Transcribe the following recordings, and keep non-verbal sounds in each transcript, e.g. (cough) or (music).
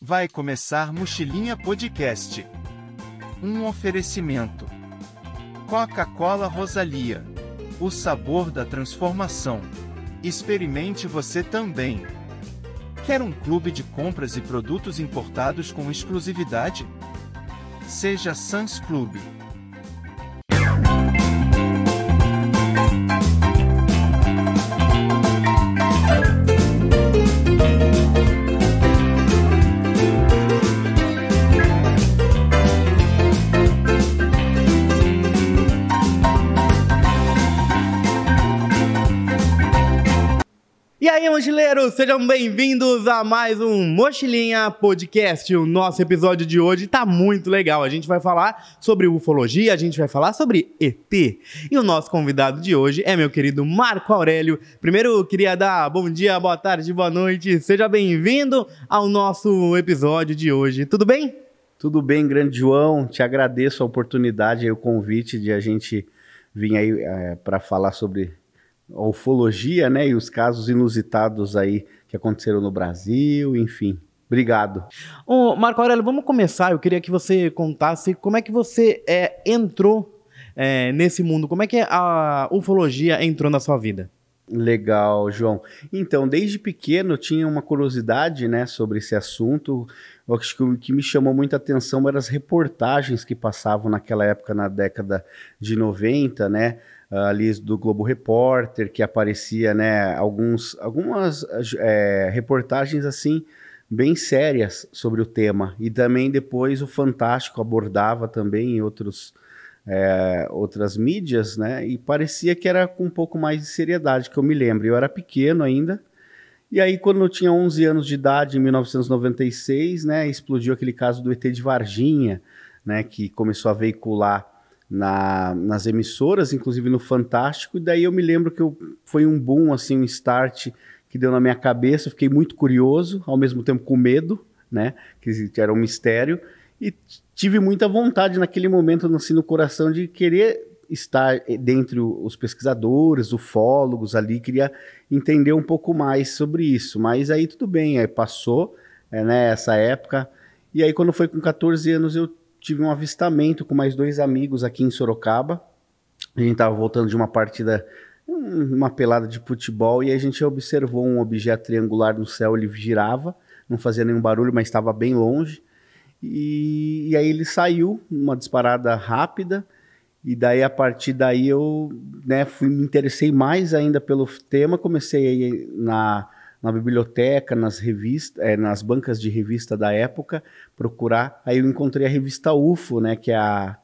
Vai começar Mochilinha Podcast. Um oferecimento. Coca-Cola Rosalia. O sabor da transformação. Experimente você também. Quer um clube de compras e produtos importados com exclusividade? Seja Sans Clube. mochileiros, sejam bem-vindos a mais um Mochilinha Podcast. O nosso episódio de hoje tá muito legal. A gente vai falar sobre ufologia, a gente vai falar sobre ET. E o nosso convidado de hoje é meu querido Marco Aurélio. Primeiro, queria dar bom dia, boa tarde, boa noite. Seja bem-vindo ao nosso episódio de hoje. Tudo bem? Tudo bem, grande João. Te agradeço a oportunidade e o convite de a gente vir aí é, eh, para falar sobre a ufologia, né? E os casos inusitados aí que aconteceram no Brasil, enfim. Obrigado. Marco Aurélio, vamos começar. Eu queria que você contasse como é que você é, entrou é, nesse mundo, como é que a ufologia entrou na sua vida? Legal, João. Então, desde pequeno eu tinha uma curiosidade né, sobre esse assunto. Eu acho que o que me chamou muita atenção eram as reportagens que passavam naquela época, na década de 90, né? Ah, ali do Globo Repórter, que aparecia, né, alguns, algumas é, reportagens assim bem sérias sobre o tema. E também depois o Fantástico abordava também em outros, é, outras mídias, né? E parecia que era com um pouco mais de seriedade, que eu me lembro. Eu era pequeno ainda. E aí, quando eu tinha 11 anos de idade, em 1996, né, explodiu aquele caso do ET de Varginha, né, que começou a veicular na, nas emissoras, inclusive no Fantástico, e daí eu me lembro que eu, foi um boom, assim, um start que deu na minha cabeça, eu fiquei muito curioso, ao mesmo tempo com medo, né, que era um mistério, e tive muita vontade naquele momento, assim, no coração de querer estar eh, dentro os pesquisadores, ufólogos ali, queria entender um pouco mais sobre isso, mas aí tudo bem, aí passou, é, né, essa época, e aí quando foi com 14 anos eu tive um avistamento com mais dois amigos aqui em Sorocaba. A gente estava voltando de uma partida, uma pelada de futebol, e a gente observou um objeto triangular no céu, ele girava, não fazia nenhum barulho, mas estava bem longe. E, e, aí ele saiu, uma disparada rápida, e daí a partir daí eu né, fui, me interessei mais ainda pelo tema, comecei na na biblioteca, nas revistas, é, eh, nas bancas de revista da época, procurar. Aí eu encontrei a revista UFO, né, que é a,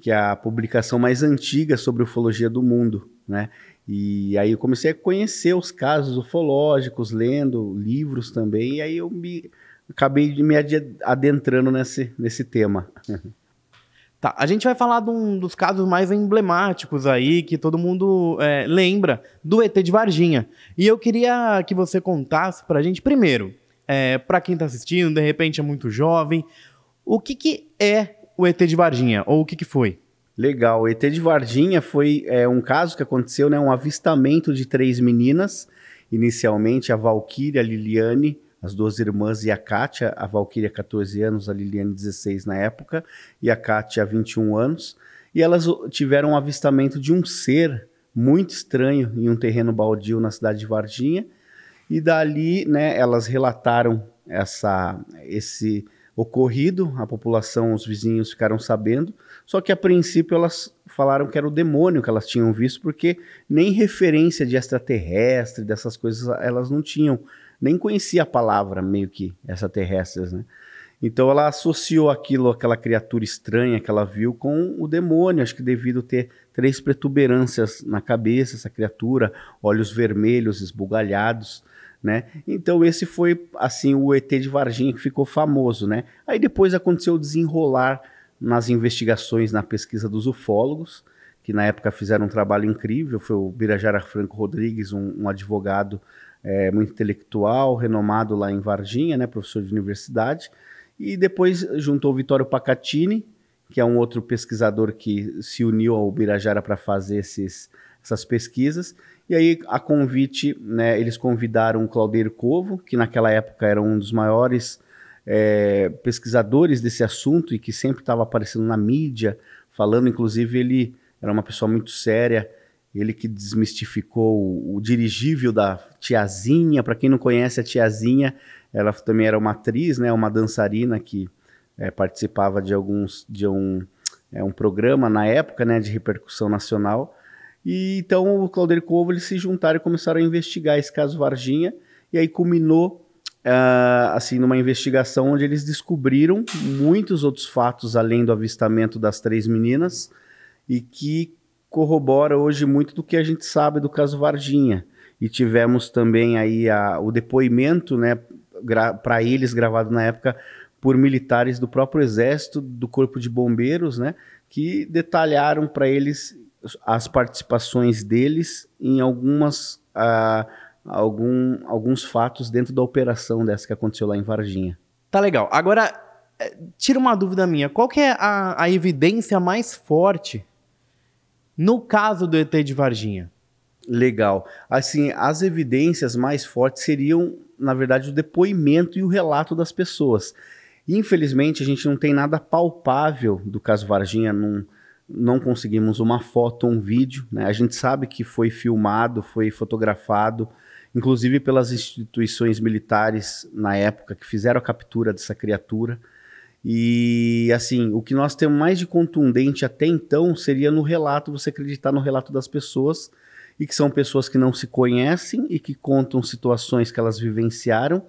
que é a publicação mais antiga sobre ufologia do mundo, né? E aí eu comecei a conhecer os casos ufológicos, lendo livros também, e aí eu me acabei de me adentrando nesse, nesse tema. (laughs) Tá, a gente vai falar de um dos casos mais emblemáticos aí, que todo mundo é, lembra, do ET de Varginha. E eu queria que você contasse pra gente, primeiro, é, pra quem tá assistindo, de repente é muito jovem, o que, que é o ET de Varginha, ou o que, que foi? Legal, o ET de Varginha foi é, um caso que aconteceu, né, um avistamento de três meninas, inicialmente a Valquíria, a Liliane as duas irmãs e a Kátia, a Valkyria 14 anos, a Liliane 16 na época, e a Kátia 21 anos, e elas tiveram um avistamento de um ser muito estranho em um terreno baldio na cidade de Varginha, e dali, né, elas relataram essa esse ocorrido, a população, os vizinhos ficaram sabendo, só que a princípio elas falaram que era o demônio que elas tinham visto, porque nem referência de extraterrestre, dessas coisas, elas não tinham nem conhecia a palavra meio que terrestres né? Então ela associou aquilo, aquela criatura estranha que ela viu, com o demônio. Acho que devido ter três protuberâncias na cabeça, essa criatura, olhos vermelhos, esbugalhados, né? Então esse foi assim o ET de Varginha que ficou famoso, né? Aí depois aconteceu o desenrolar nas investigações, na pesquisa dos ufólogos, que na época fizeram um trabalho incrível. Foi o Birajara Franco Rodrigues, um, um advogado é, muito intelectual, renomado lá em Varginha, né, professor de universidade. E depois juntou o Vitório Pacatini, que é um outro pesquisador que se uniu ao Birajara para fazer esses, essas pesquisas. E aí, a convite, né, eles convidaram o Claudeiro Covo, que naquela época era um dos maiores é, pesquisadores desse assunto e que sempre estava aparecendo na mídia, falando, inclusive, ele era uma pessoa muito séria, ele que desmistificou o, dirigível da tiazinha. Para quem não conhece a tiazinha, ela também era uma atriz, né, uma dançarina que é, participava de alguns de um, é, um programa na época, né, de repercussão nacional. E então o Claudio Covo eles se juntaram e começaram a investigar esse caso Varginha e aí culminou uh, assim numa investigação onde eles descobriram muitos outros fatos além do avistamento das três meninas e que corrobora hoje muito do que a gente sabe do caso Varginha. E tivemos também aí a, o depoimento, né, para eles gravado na época por militares do próprio exército, do corpo de bombeiros, né, que detalharam para eles as participações deles em algumas algum, alguns fatos dentro da operação dessa que aconteceu lá em Varginha. Tá legal. Agora eh, tira uma dúvida minha. Qual é a, a evidência mais forte no caso do ET de Varginha. Legal. Assim, as evidências mais fortes seriam, na verdade, o depoimento e o relato das pessoas. Infelizmente, a gente não tem nada palpável do caso Varginha, não, não conseguimos uma foto, um vídeo. Né? A gente sabe que foi filmado, foi fotografado, inclusive pelas instituições militares na época que fizeram a captura dessa criatura. E assim, o que nós temos mais de contundente até então seria no relato, você acreditar no relato das pessoas, e que são pessoas que não se conhecem e que contam situações que elas vivenciaram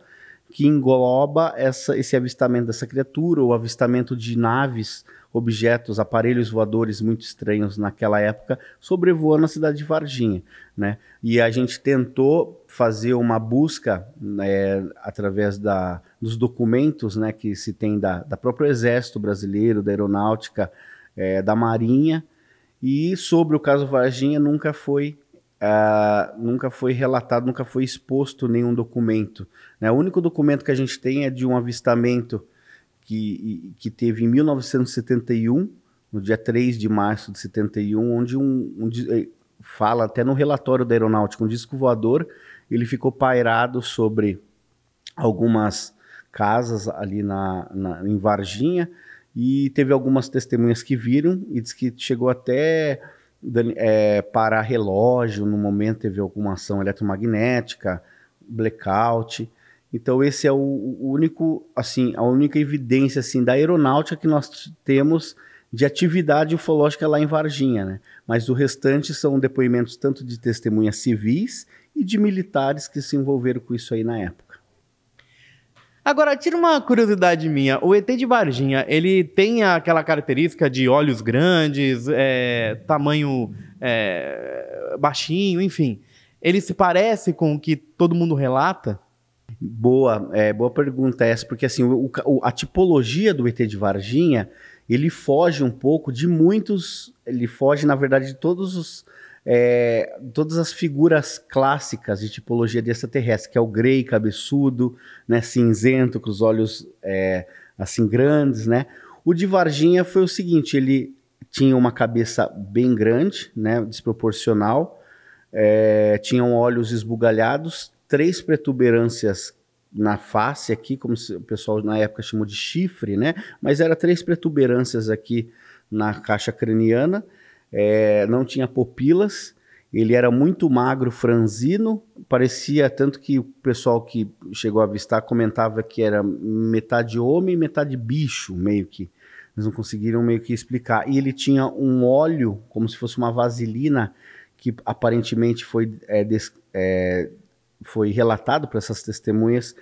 que engloba essa, esse avistamento dessa criatura, ou avistamento de naves, objetos, aparelhos voadores muito estranhos naquela época, sobrevoando a cidade de Varginha. Né? E a gente tentou fazer uma busca né, através da, dos documentos né, que se tem da, da próprio Exército Brasileiro, da Aeronáutica, é, da Marinha, e sobre o caso Varginha nunca foi ah, nunca foi relatado, nunca foi exposto nenhum documento. Né? O único documento que a gente tem é de um avistamento que, que teve em 1971, no dia 3 de março de 71, onde um, um eh, fala até no relatório da aeronáutica, um disco voador, ele ficou pairado sobre algumas casas ali na, na em Varginha e teve algumas testemunhas que viram e diz que chegou até é, parar relógio, no momento teve alguma ação eletromagnética, blackout. Então esse é o único, assim, a única evidência assim da aeronáutica que nós temos de atividade ufológica lá em Varginha, né? Mas o restante são depoimentos tanto de testemunhas civis e de militares que se envolveram com isso aí na época. Agora, tira uma curiosidade minha. O ET de Varginha, ele tem aquela característica de olhos grandes, é, tamanho é, baixinho, enfim. Ele se parece com o que todo mundo relata? Boa, é, boa pergunta essa, porque assim, o, o, a tipologia do ET de Varginha, ele foge um pouco de muitos, ele foge, na verdade, de todos os é, todas as figuras clássicas de tipologia de extraterrestre, que é o grey cabeçudo, né, cinzento, com os olhos é, assim grandes, né? O de Varginha foi o seguinte, ele tinha uma cabeça bem grande, né, desproporcional, é, tinham olhos esbugalhados, três protuberâncias na face aqui, como o pessoal na época chamou de chifre, né? Mas era três protuberâncias aqui na caixa craniana é, não tinha pupilas, ele era muito magro, franzino, parecia tanto que o pessoal que chegou a avistar comentava que era metade homem, metade bicho, meio que. Eles não conseguiram meio que explicar. E ele tinha um óleo, como se fosse uma vaselina, que aparentemente foi, é, des, é, foi relatado para essas testemunhas,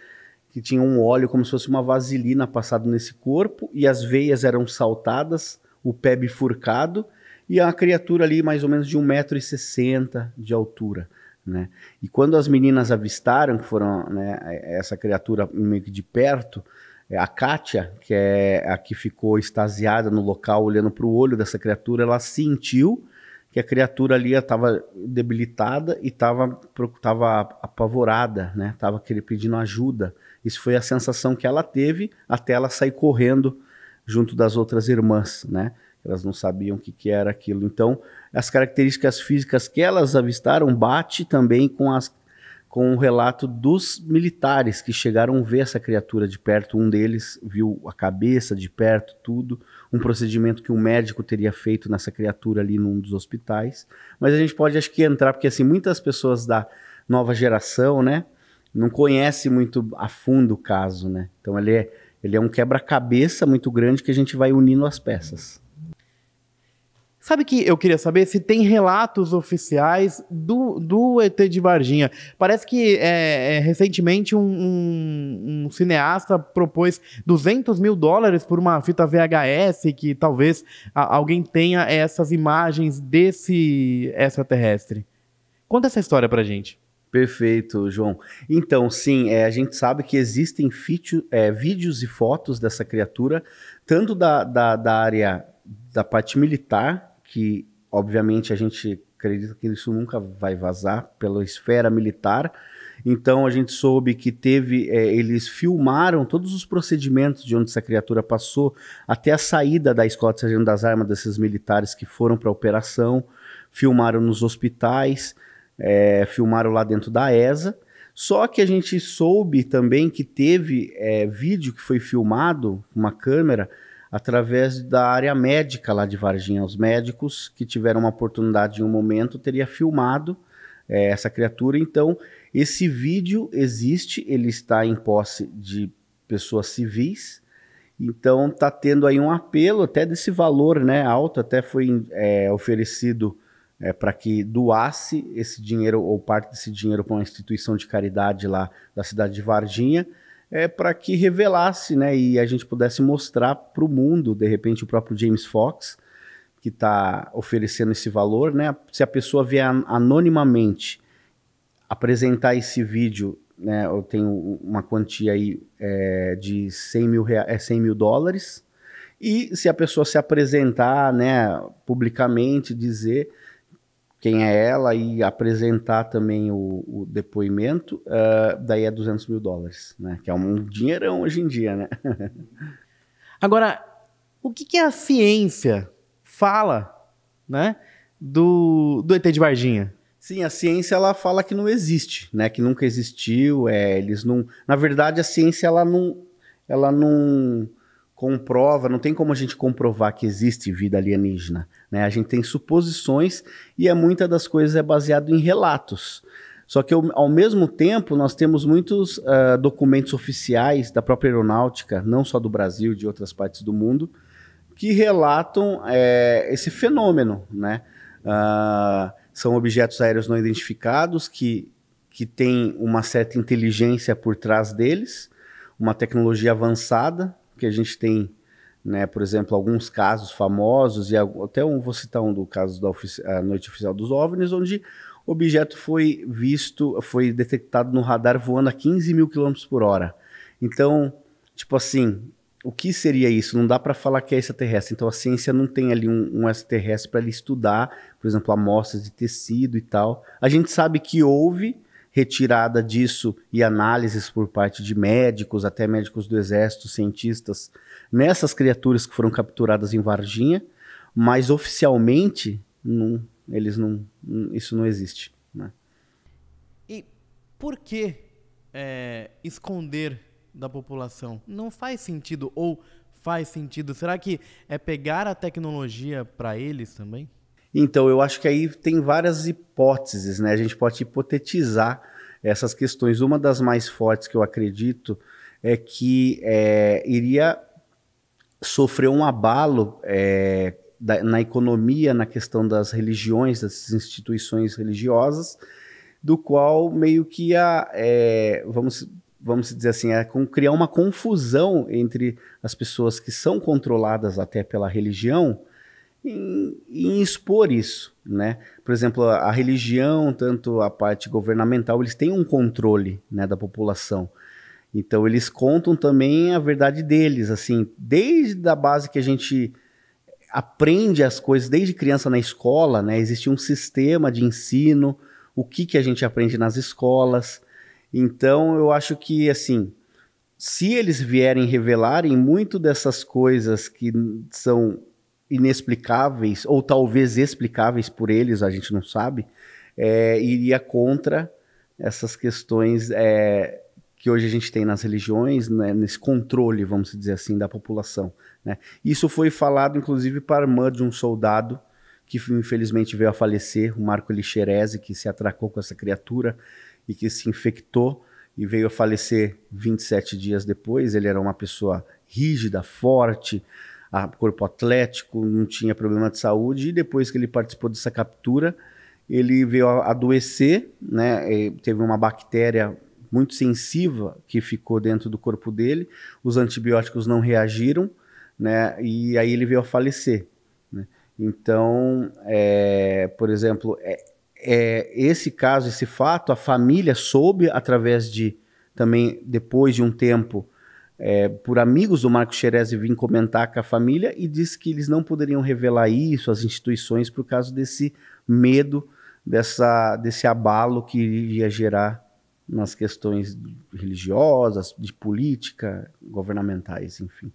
que tinha um óleo como se fosse uma vaselina passado nesse corpo, e as veias eram saltadas, o pé bifurcado, e a criatura ali mais ou menos de 1,60m de altura. Né? E quando as meninas avistaram, que foram né, essa criatura meio que de perto, é, a Kátia, que é a que ficou extasiada no local, olhando para o olho dessa criatura, ela sentiu que a criatura ali estava debilitada e estava tava apavorada, né? Estava pedindo ajuda. Isso foi a sensação que ela teve até ela sair correndo junto das outras irmãs, né? Elas não sabiam o que, que era aquilo. Então, as características físicas que elas avistaram bate também com as com o relato dos militares que chegaram a ver essa criatura de perto. Um deles viu a cabeça de perto, tudo, um procedimento que um médico teria feito nessa criatura ali num dos hospitais. Mas a gente pode, acho que, entrar, porque assim, muitas pessoas da nova geração, né, não conhece muito a fundo o caso, né? Então ele é, ele é um quebra-cabeça muito grande que a gente vai unindo as peças. Sabe que eu queria saber se tem relatos oficiais do, do ET de Varginha. Parece que é, é, recentemente um, um, um, cineasta propôs 200 mil dólares por uma fita VHS que talvez a, alguém tenha essas imagens desse extraterrestre. Conta essa história pra gente. Perfeito, João. Então, sim, é, a gente sabe que existem fitio, é, vídeos e fotos dessa criatura, tanto da, da, da área da parte militar que, obviamente, a gente acredita que isso nunca vai vazar pela esfera militar. Então a gente soube que teve, é, eles filmaram todos os procedimentos de onde essa criatura passou até a saída da escola de sargento das armas desses militares que foram para a operação, filmaram nos hospitais, é, filmaram lá dentro da ESA. Só que a gente soube também que teve é, vídeo que foi filmado, uma câmera, através da área médica lá de Varginha. Os médicos que tiveram uma oportunidade em um momento teria filmado é, essa criatura. Então, esse vídeo existe, ele está em posse de pessoas civis. Então, está tendo aí um apelo até desse valor né, alto, até foi é, oferecido é, para que doasse esse dinheiro ou parte desse dinheiro para uma instituição de caridade lá da cidade de Varginha é, para que revelasse, né, e a gente pudesse mostrar para o mundo, de repente o próprio James Fox, que está oferecendo esse valor, né, se a pessoa vier anonimamente apresentar esse vídeo, né, eu tenho uma quantia aí é, de 100 mil, rea- é 100 mil dólares, e se a pessoa se apresentar, né, publicamente, dizer quem é ela e apresentar também o, o depoimento, uh, daí é 200 mil dólares, né? Que é um dinheirão hoje em dia, né? (laughs) Agora, o que, que a ciência fala, né? Do, do ET de Varginha? Sim, a ciência ela fala que não existe, né? Que nunca existiu, é, eles não. Na verdade, a ciência ela não, ela não comprova, não tem como a gente comprovar que existe vida alienígena, né? A gente tem suposições e é muita das coisas é baseado em relatos. Só que ao mesmo tempo nós temos muitos uh, documentos oficiais da própria aeronáutica, não só do Brasil, de outras partes do mundo, que relatam é, esse fenômeno, né? Uh, são objetos aéreos não identificados que, que têm uma certa inteligência por trás deles, uma tecnologia avançada, porque a gente tem, né, por exemplo, alguns casos famosos, e até um, vou citar um do caso da ofici Noite Oficial dos OVNIs, onde o objeto foi visto, foi detectado no radar voando a 15 mil quilômetros por hora. Então, tipo assim, o que seria isso? Não dá para falar que é extraterrestre. Então, a ciência não tem ali um, um extraterrestre para ele estudar, por exemplo, amostras de tecido e tal. A gente sabe que houve, retirada disso e análises por parte de médicos, até médicos do exército, cientistas, nessas criaturas que foram capturadas em Varginha, mas oficialmente não, eles não, isso não existe. Né? E por que é, esconder da população? Não faz sentido ou faz sentido? Será que é pegar a tecnologia para eles também? Então, eu acho que aí tem várias hipóteses, né? A gente pode hipotetizar essas questões. Uma das mais fortes que eu acredito é que é, iria sofrer um abalo é, da, na economia, na questão das religiões, das instituições religiosas, do qual meio que a, é, vamos, vamos dizer assim, é criar uma confusão entre as pessoas que são controladas até pela religião em, em, expor isso, né? Por exemplo, a, religião, tanto a parte governamental, eles têm um controle né, da população. Então eles contam também a verdade deles, assim, desde a base que a gente aprende as coisas desde criança na escola, né? Existe um sistema de ensino, o que que a gente aprende nas escolas. Então eu acho que assim, se eles vierem revelarem muito dessas coisas que são inexplicáveis, ou talvez explicáveis por eles, a gente não sabe, é, iria contra essas questões é, que hoje a gente tem nas religiões, né, nesse controle, vamos dizer assim, da população. Né? Isso foi falado, inclusive, para a irmã de um soldado que infelizmente veio a falecer, o Marco Elixerese, que se atracou com essa criatura e que se infectou e veio a falecer 27 dias depois. Ele era uma pessoa rígida, forte, a corpo atlético, não tinha problema de saúde, e depois que ele participou dessa captura, ele veio a adoecer, né? E teve uma bactéria muito sensível que ficou dentro do corpo dele, os antibióticos não reagiram, né? E aí ele veio a falecer. Né? Então, é, por exemplo, é, é, esse caso, esse fato, a família soube através de também depois de um tempo é, por amigos do Marco Xerez vim comentar com a família e disse que eles não poderiam revelar isso às instituições por causa desse medo, dessa, desse abalo que iria gerar nas questões religiosas, de política, governamentais, enfim.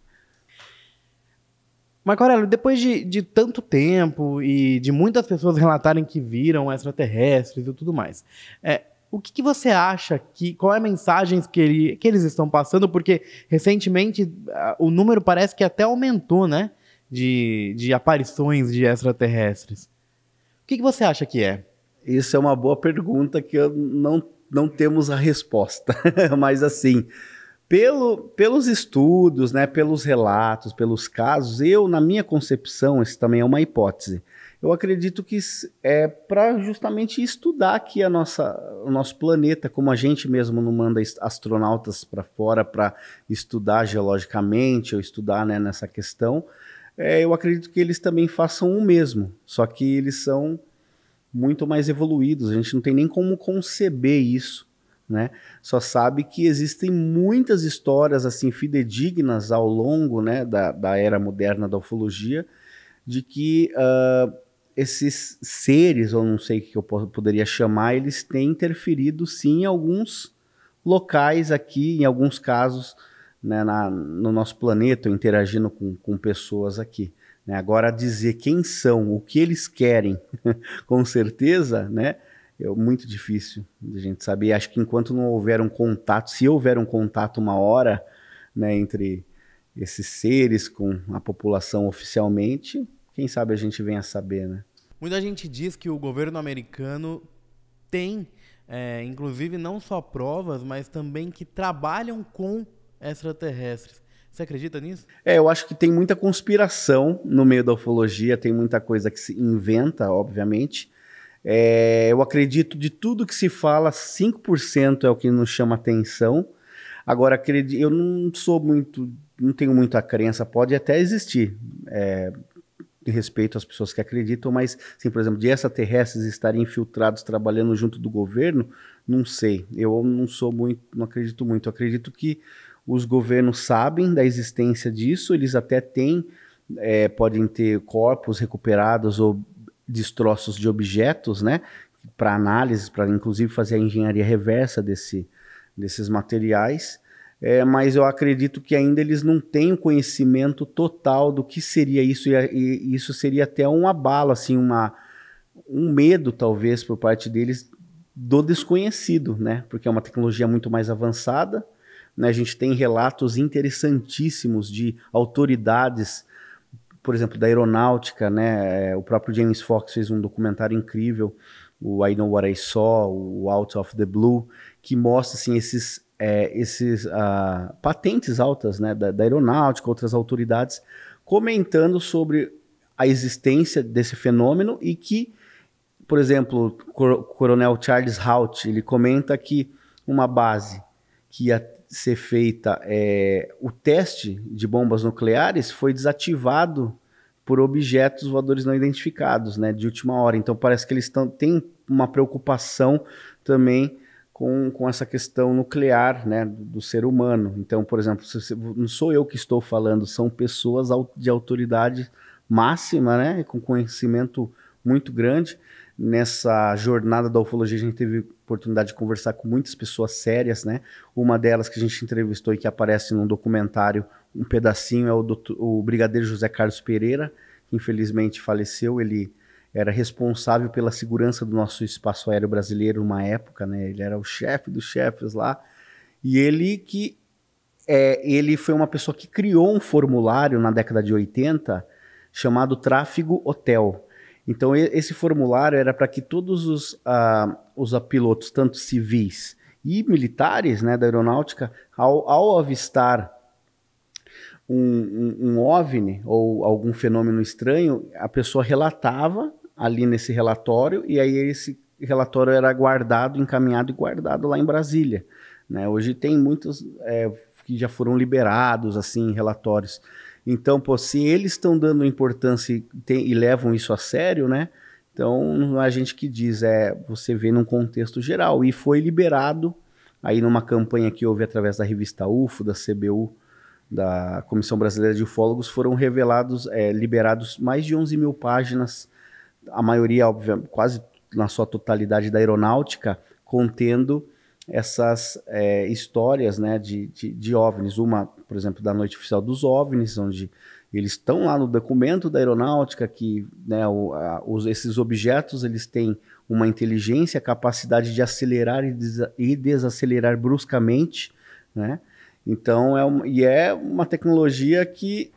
Marco Aurélio, depois de, de, tanto tempo e de muitas pessoas relatarem que viram extraterrestres e tudo mais, é, o que, que, você acha que. Qual é a mensagem que, ele, que eles estão passando? Porque recentemente o número parece que até aumentou, né? De, de aparições de extraterrestres. O que, que você acha que é? Isso é uma boa pergunta que eu não, não temos a resposta. (laughs) Mas assim, pelo, pelos estudos, né, pelos relatos, pelos casos, eu, na minha concepção, isso também é uma hipótese eu acredito que é para justamente estudar aqui a nossa, o nosso planeta, como a gente mesmo não manda astronautas para fora para estudar geologicamente ou estudar né, nessa questão, é, eu acredito que eles também façam o mesmo, só que eles são muito mais evoluídos, a gente não tem nem como conceber isso. Né? Só sabe que existem muitas histórias assim fidedignas ao longo né, da, da era moderna da ufologia de que uh, esses seres, ou não sei o que eu poderia chamar, eles têm interferido sim em alguns locais aqui, em alguns casos, né, na, no nosso planeta, interagindo com, com pessoas aqui. Né? Agora, dizer quem são, o que eles querem, (laughs) com certeza, né? É muito difícil de gente saber. Acho que enquanto não houver um contato, se houver um contato uma hora, né, entre esses seres com a população oficialmente, quem sabe a gente venha a saber, né? Muita gente diz que o governo americano tem, é, inclusive, não só provas, mas também que trabalham com extraterrestres. Você acredita nisso? É, eu acho que tem muita conspiração no meio da ufologia, tem muita coisa que se inventa, obviamente. É, eu acredito de tudo que se fala, 5% é o que nos chama atenção. Agora, eu não sou muito, não tenho muita crença, pode até existir. É, de respeito às pessoas que acreditam, mas, assim, por exemplo, de extraterrestres estarem infiltrados trabalhando junto do governo, não sei. Eu não sou muito, não acredito muito. Eu acredito que os governos sabem da existência disso, eles até têm, é, podem ter corpos recuperados ou destroços de objetos, né? Para análise, para inclusive fazer a engenharia reversa desse, desses materiais é, mas eu acredito que ainda eles não têm o conhecimento total do que seria isso, e, e isso seria até um abalo, assim, uma, um medo, talvez, por parte deles do desconhecido, né? Porque é uma tecnologia muito mais avançada, né? A gente tem relatos interessantíssimos de autoridades, por exemplo, da aeronáutica, né? É, o próprio James Fox fez um documentário incrível, o I Know What I Saw, o Out of the Blue, que mostra, assim, esses é, esses uh, patentes altas né, da, da aeronáutica, outras autoridades, comentando sobre a existência desse fenômeno e que, por exemplo, o coronel Charles Hout, ele comenta que uma base que ia ser feita é, o teste de bombas nucleares foi desativado por objetos voadores não identificados, né, de última hora. Então parece que eles têm uma preocupação também com, com essa questão nuclear né, do, do ser humano. Então, por exemplo, se, se, não sou eu que estou falando, são pessoas de autoridade máxima, né, com conhecimento muito grande. Nessa jornada da ufologia, a gente teve oportunidade de conversar com muitas pessoas sérias, né? Uma delas que a gente entrevistou e que aparece num documentário, um pedacinho, é o, doutor, o Brigadeiro José Carlos Pereira, que infelizmente faleceu. Ele era responsável pela segurança do nosso espaço aéreo brasileiro numa época, né? Ele era o chefe dos chefes lá. E ele que é, ele foi uma pessoa que criou um formulário na década de 80 chamado Tráfego Hotel. Então esse formulário era para que todos os, uh, os pilotos, tanto civis e militares né, da aeronáutica, ao, ao avistar um, um, um, OVNI ou algum fenômeno estranho, a pessoa relatava ali nesse relatório, e aí esse relatório era guardado, encaminhado e guardado lá em Brasília. Né? Hoje tem muitos é, que já foram liberados, assim, relatórios. Então, pô, se eles estão dando importância e, tem, e, levam isso a sério, né? Então, a gente que diz, é, você vê num contexto geral. E foi liberado aí numa campanha que houve através da revista UFO, da CBU, da Comissão Brasileira de Ufólogos, foram revelados, é, liberados mais de 11 mil páginas a maioria, quase na sua totalidade da aeronáutica, contendo essas é, histórias né, de, de, de, OVNIs. Uma, por exemplo, da Noite Oficial dos OVNIs, onde eles estão lá no documento da aeronáutica que né, o, a, os, esses objetos eles têm uma inteligência, capacidade de acelerar e, e desacelerar bruscamente, né? Então, é uma, e é uma tecnologia que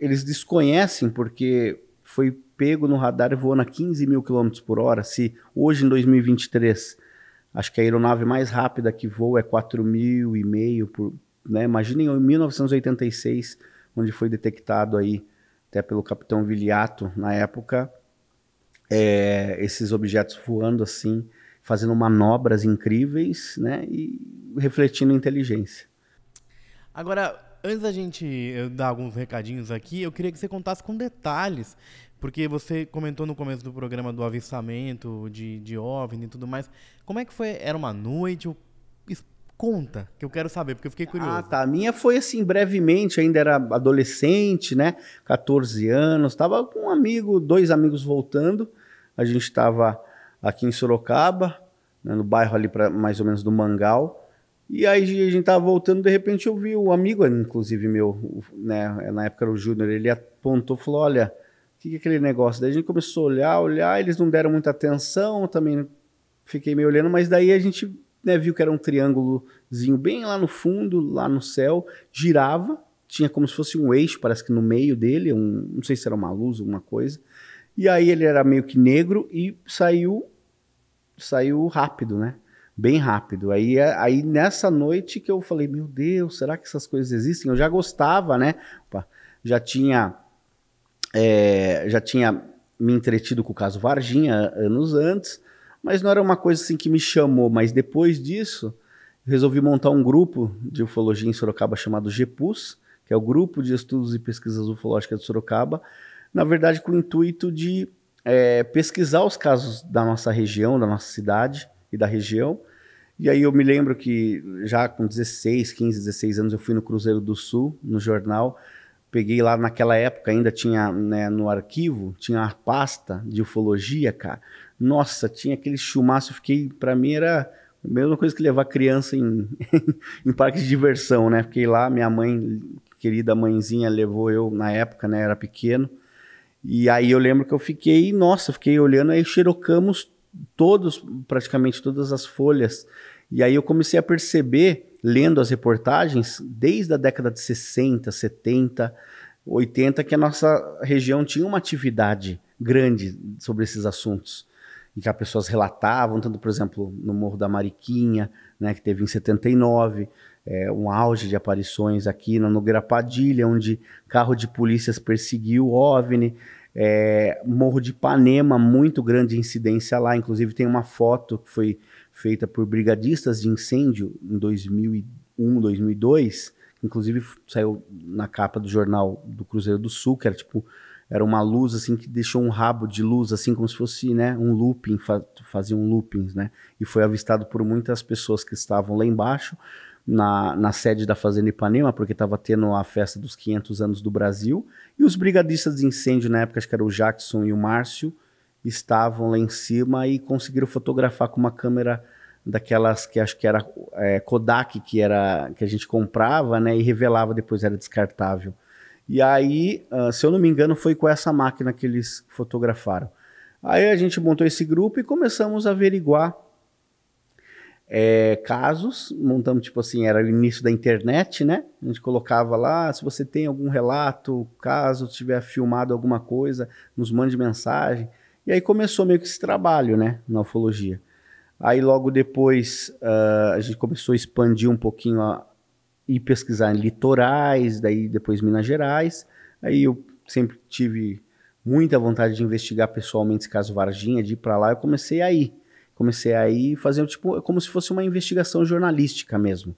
eles desconhecem, porque foi pego no radar voando a 15 mil quilômetros por hora, se hoje em 2023, acho que a aeronave mais rápida que voa é 4 mil e meio, por, né? imaginem em 1986, onde foi detectado aí, até pelo capitão Viliato na época, é, esses objetos voando assim, fazendo manobras incríveis né? e refletindo inteligência. Agora, antes da gente eh, dar alguns recadinhos aqui, eu queria que você contasse com detalhes porque você comentou no começo do programa do avistamento de, de OVNI e tudo mais. Como é que foi? Era uma noite? Conta, que eu quero saber, porque eu fiquei curioso. Ah, tá. A minha foi assim, brevemente, ainda era adolescente, né? 14 anos. Tava com um amigo, dois amigos voltando. A gente estava aqui em Sorocaba, né, no bairro ali pra, mais ou menos do Mangal. E aí a gente tava voltando, de repente eu vi o um amigo, inclusive meu, né, na época era o Júnior, ele apontou, falou: "Olha, que, que é aquele negócio? Daí a gente começou a olhar, olhar, eles não deram muita atenção, também fiquei meio olhando, mas daí a gente né, viu que era um triângulozinho bem lá no fundo, lá no céu, girava, tinha como se fosse um eixo, parece que no meio dele, um, não sei se era uma luz, alguma coisa. E aí ele era meio que negro e saiu saiu rápido, né? Bem rápido. Aí, aí nessa noite que eu falei, meu Deus, será que essas coisas existem? Eu já gostava, né? já tinha é, já tinha me entretido com o caso Varginha anos antes, mas não era uma coisa assim que me chamou. Mas depois disso, resolvi montar um grupo de ufologia em Sorocaba chamado GEPUS, que é o Grupo de Estudos e Pesquisas Ufológicas de Sorocaba, na verdade com o intuito de é, pesquisar os casos da nossa região, da nossa cidade e da região. E aí eu me lembro que já com 16, 15, 16 anos eu fui no Cruzeiro do Sul, no jornal, peguei lá naquela época ainda tinha né, no arquivo tinha a pasta de ufologia cara nossa tinha aquele chumaço fiquei para mim era a mesma coisa que levar criança em, (laughs) em parque de diversão né fiquei lá minha mãe querida mãezinha levou eu na época né era pequeno e aí eu lembro que eu fiquei nossa fiquei olhando aí xerocamos todos praticamente todas as folhas e aí eu comecei a perceber lendo as reportagens desde a década de 60, 70, 80, que a nossa região tinha uma atividade grande sobre esses assuntos. E que as pessoas relatavam, tanto, por exemplo, no Morro da Mariquinha, né, que teve em 79, é, um auge de aparições aqui na Nogueira Padilha, onde carro de polícias perseguiu OVNI, é, Morro de Ipanema, muito grande incidência lá, inclusive tem uma foto que foi feita por brigadistas de incêndio em 2001, 2002, inclusive saiu na capa do jornal do Cruzeiro do Sul, que era tipo era uma luz assim que deixou um rabo de luz assim como se fosse, né, um looping, faziam um loopings, né? E foi avistado por muitas pessoas que estavam lá embaixo na, na sede da Fazenda Ipanema, porque estava tendo a festa dos 500 anos do Brasil, e os brigadistas de incêndio na época, acho que era o Jackson e o Márcio, estavam lá em cima e conseguiram fotografar com uma câmera daquelas que acho que era é, Kodak que era que a gente comprava, né, e revelava depois era descartável. E aí, ah, se eu não me engano, foi com essa máquina que eles fotografaram. Aí a gente montou esse grupo e começamos a averiguar é, casos. Montamos, tipo assim, era o início da internet, né? A gente colocava lá, se você tem algum relato, caso tiver filmado alguma coisa, nos mande mensagem. E aí começou meio que esse trabalho, né, na ufologia. Aí logo depois uh, a gente começou a expandir um pouquinho a ir pesquisar em litorais, daí depois Minas Gerais. Aí eu sempre tive muita vontade de investigar pessoalmente esse caso Varginha, de ir para lá. Eu comecei a ir, comecei a ir fazendo tipo como se fosse uma investigação jornalística mesmo.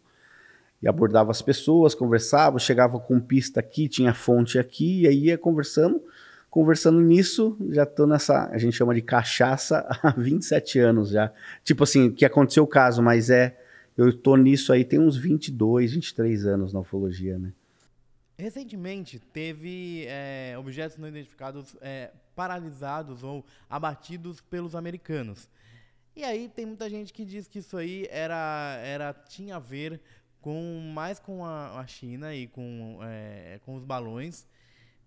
E abordava as pessoas, conversava, chegava com pista aqui, tinha fonte aqui, e aí ia conversando Conversando nisso, já tô nessa, a gente chama de cachaça (laughs) há 27 anos já. Tipo assim, que aconteceu o caso, mas é, eu tô nisso aí tem uns 22, 23 anos na ufologia, né? Recentemente teve é, objetos não identificados é, paralisados ou abatidos pelos americanos. E aí tem muita gente que diz que isso aí era, era tinha a ver com mais com a, a China e com, é, com os balões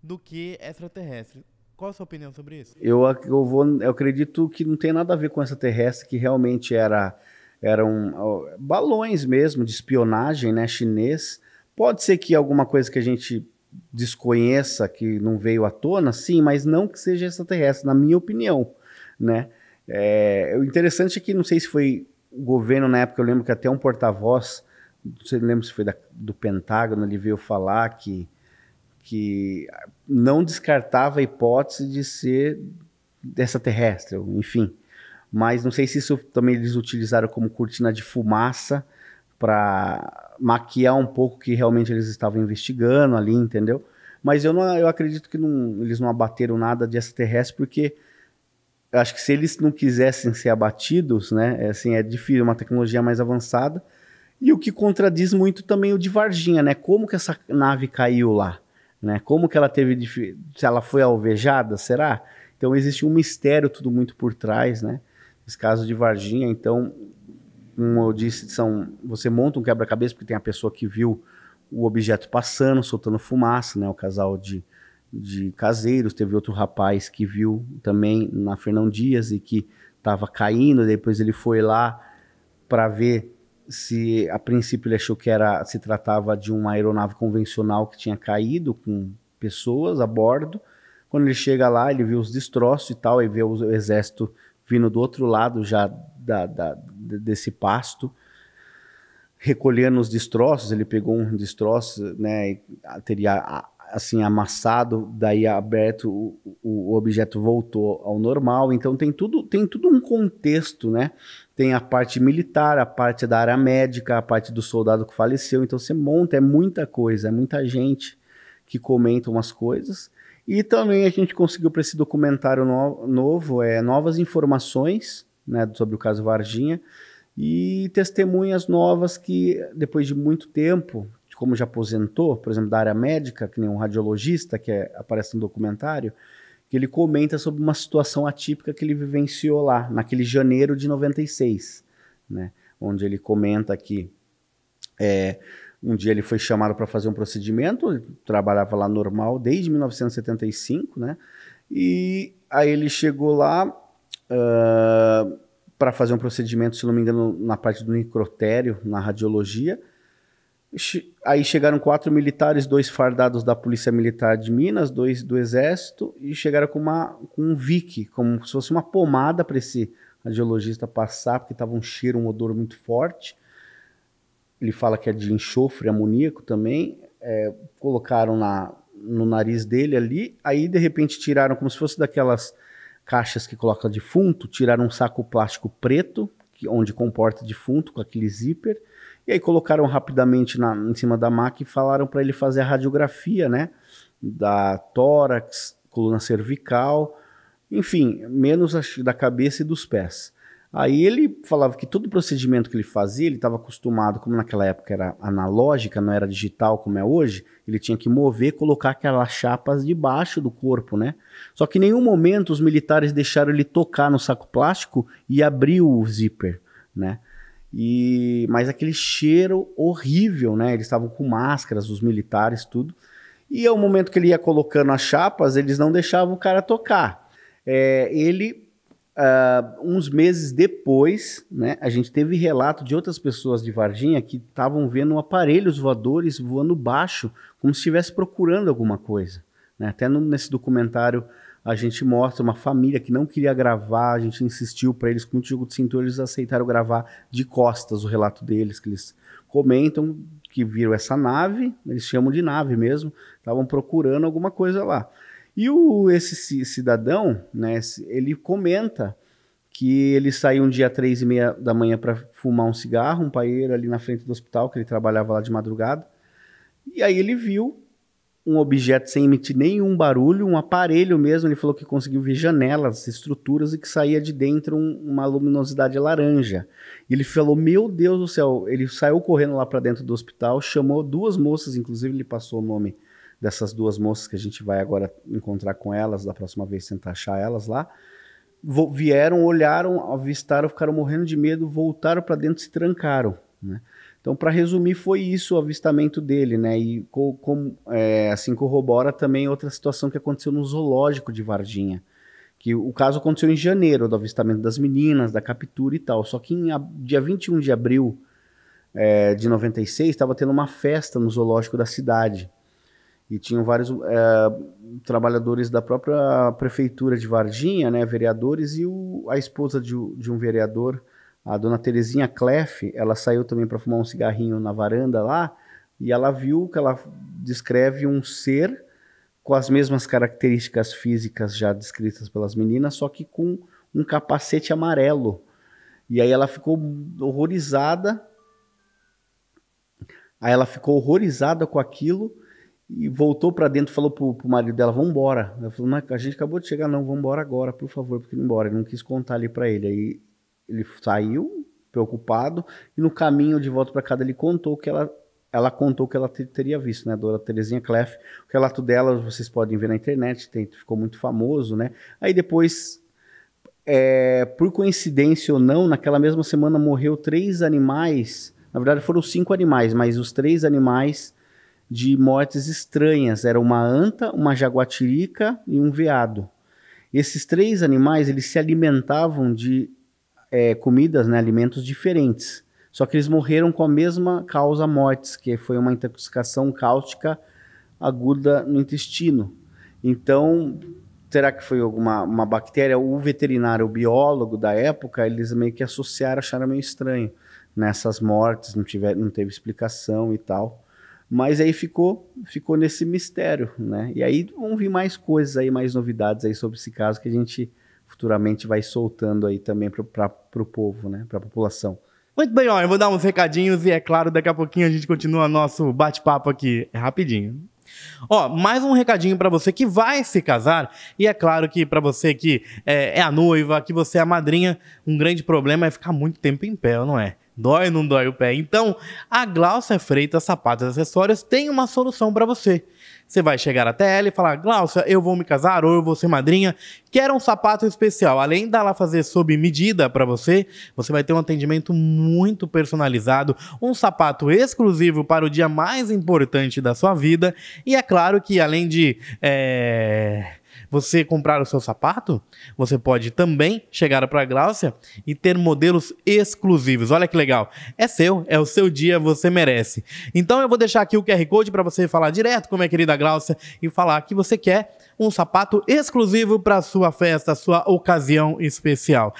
do que extraterrestre. Qual a sua opinião sobre isso? Eu, eu, vou, eu acredito que não tem nada a ver com extraterrestre, que realmente era, eram balões mesmo de espionagem né, chinês. Pode ser que alguma coisa que a gente desconheça, que não veio à tona, sim, mas não que seja extraterrestre, na minha opinião. Né? É, o interessante é que, não sei se foi o governo na época, eu lembro que até um porta-voz, não sei, lembro se foi da, do Pentágono, ele veio falar que que não descartava a hipótese de ser dessa terrestre, enfim. Mas não sei se isso também eles utilizaram como cortina de fumaça para maquiar um pouco que realmente eles estavam investigando ali, entendeu? Mas eu, não, eu acredito que não, eles não abateram nada de extraterrestre, porque eu acho que se eles não quisessem ser abatidos, né? É, assim, é difícil, é uma tecnologia mais avançada. E o que contradiz muito também o de Varginha, né? Como que essa nave caiu lá? Né? Como que ela teve, se ela foi alvejada, será? Então existe um mistério tudo muito por trás, né? Esse caso de Varginha, então, como eu disse, são, você monta um quebra-cabeça porque tem a pessoa que viu o objeto passando, soltando fumaça, né? O casal de, de caseiros, teve outro rapaz que viu também na Fernão Dias e que estava caindo, depois ele foi lá para ver se a princípio ele achou que era, se tratava de uma aeronave convencional que tinha caído com pessoas a bordo. Quando ele chega lá, ele vê os destroços e tal, e vê o exército vindo do outro lado já da, da, desse pasto, recolhendo os destroços. Ele pegou um destroço, né, teria assim amassado, daí aberto o, o objeto voltou ao normal. Então tem tudo, tem tudo um contexto, né? tem a parte militar, a parte da área médica, a parte do soldado que faleceu. Então você monta, é muita coisa, é muita gente que comenta umas coisas. E também a gente conseguiu para esse documentário no, novo é, novas informações né, sobre o caso Varginha e testemunhas novas que, depois de muito tempo, como já aposentou, por exemplo, da área médica, que nem um radiologista que é, aparece no documentário, que ele comenta sobre uma situação atípica que ele vivenciou lá, naquele janeiro de 96, né? Onde ele comenta que é, um dia ele foi chamado para fazer um procedimento, trabalhava lá normal desde 1975, né? E aí ele chegou lá uh, para fazer um procedimento, se não me engano, na parte do necrotério, na radiologia. Aí chegaram quatro militares, dois fardados da Polícia Militar de Minas, dois do Exército, e chegaram com, uma, com um Vic, como se fosse uma pomada para esse radiologista passar, porque estava um cheiro, um odor muito forte. Ele fala que é de enxofre, amoníaco também. É, colocaram na, no nariz dele ali, aí de repente tiraram, como se fosse daquelas caixas que coloca defunto, tiraram um saco plástico preto, que, onde comporta defunto, com aquele zíper e aí colocaram rapidamente na, em cima da maca e falaram para ele fazer a radiografia, né? Da tórax, coluna cervical, enfim, menos da cabeça e dos pés. Aí ele falava que todo o procedimento que ele fazia, ele estava acostumado, como naquela época era analógica, não era digital como é hoje, ele tinha que mover, colocar aquelas chapas debaixo do corpo, né? Só que em nenhum momento os militares deixaram ele tocar no saco plástico e abrir o zíper, né? E mas aquele cheiro horrível, né? Eles estavam com máscaras, os militares, tudo. E ao momento que ele ia colocando as chapas, eles não deixavam o cara tocar. É, ele Uh, uns meses depois, né, a gente teve relato de outras pessoas de Varginha que estavam vendo aparelhos voadores voando baixo, como se estivesse procurando alguma coisa. Né? Até no, nesse documentário a gente mostra uma família que não queria gravar, a gente insistiu para eles com o jogo de cintura, eles aceitaram gravar de costas o relato deles, que eles comentam que viram essa nave, eles chamam de nave mesmo, estavam procurando alguma coisa lá. E o, esse cidadão, né, ele comenta que ele saiu um dia três e meia da manhã para fumar um cigarro, um paeiro ali na frente do hospital, que ele trabalhava lá de madrugada, e aí ele viu um objeto sem emitir nenhum barulho, um aparelho mesmo. Ele falou que conseguiu ver janelas, estruturas e que saía de dentro um, uma luminosidade laranja. E ele falou: Meu Deus do céu! Ele saiu correndo lá para dentro do hospital, chamou duas moças, inclusive ele passou o nome dessas duas moças que a gente vai agora encontrar com elas da próxima vez, tentar achar elas lá. Vieram, olharam, avistaram, ficaram morrendo de medo, voltaram para dentro e se trancaram. Né? Então, para resumir, foi isso o avistamento dele, né? E com, com, é, assim corrobora também outra situação que aconteceu no zoológico de Varginha. Que o caso aconteceu em janeiro, do avistamento das meninas, da captura e tal. Só que em a, dia 21 de abril é, de 96, estava tendo uma festa no zoológico da cidade. E tinham vários é, trabalhadores da própria prefeitura de Varginha, né? Vereadores e o, a esposa de, de um vereador a dona Terezinha Clef, ela saiu também para fumar um cigarrinho na varanda lá, e ela viu que ela descreve um ser com as mesmas características físicas já descritas pelas meninas, só que com um capacete amarelo. E aí ela ficou horrorizada. Aí ela ficou horrorizada com aquilo e voltou para dentro, falou pro, pro marido dela, vamos embora. Ela falou, mas a gente acabou de chegar, não, vamos embora agora, por favor, porque ir embora. Ele não quis contar ali para ele. Aí ele saiu preocupado e no caminho de volta para casa ele contou que ela ela contou que ela te, teria visto, né, a Dora Terezinha Clef. O relato dela vocês podem ver na internet, tem, ficou muito famoso, né? Aí depois, é, por coincidência ou não, naquela mesma semana morreu três animais. Na verdade foram cinco animais, mas os três animais de mortes estranhas. Era uma anta, uma jaguatirica e um veado. Esses três animais, eles se alimentavam de é, comidas, né, alimentos diferentes. Só que eles morreram com a mesma causa mortes, que foi uma intoxicação cáustica aguda no intestino. Então, será que foi alguma uma bactéria? O veterinário, o biólogo da época, eles meio que associaram, acharam meio estranho nessas né, mortes, não, tiver, não teve explicação e tal. Mas aí ficou, ficou nesse mistério, né? E aí vão vir mais coisas aí, mais novidades aí sobre esse caso que a gente futuramente vai soltando aí também para o povo, né? Para a população. Muito bem, ó, eu vou dar uns recadinhos e é claro, daqui a pouquinho a gente continua nosso bate-papo aqui. É rapidinho. Ó, mais um recadinho para você que vai se casar e é claro que para você que é, é a noiva, que você é a madrinha, um grande problema é ficar muito tempo em pé, não é? Dói ou não dói o pé? Então, a Glaucia Freitas Sapatos e Acessórios tem uma solução para você. Você vai chegar até ela e falar: Glaucia, eu vou me casar ou eu vou ser madrinha. Quero um sapato especial. Além dela fazer sob medida para você, você vai ter um atendimento muito personalizado, um sapato exclusivo para o dia mais importante da sua vida. E é claro que além de. É você comprar o seu sapato, você pode também chegar para a Gláucia e ter modelos exclusivos. Olha que legal. É seu, é o seu dia, você merece. Então eu vou deixar aqui o QR Code para você falar direto com a é minha querida é Gláucia e falar que você quer um sapato exclusivo para sua festa, sua ocasião especial.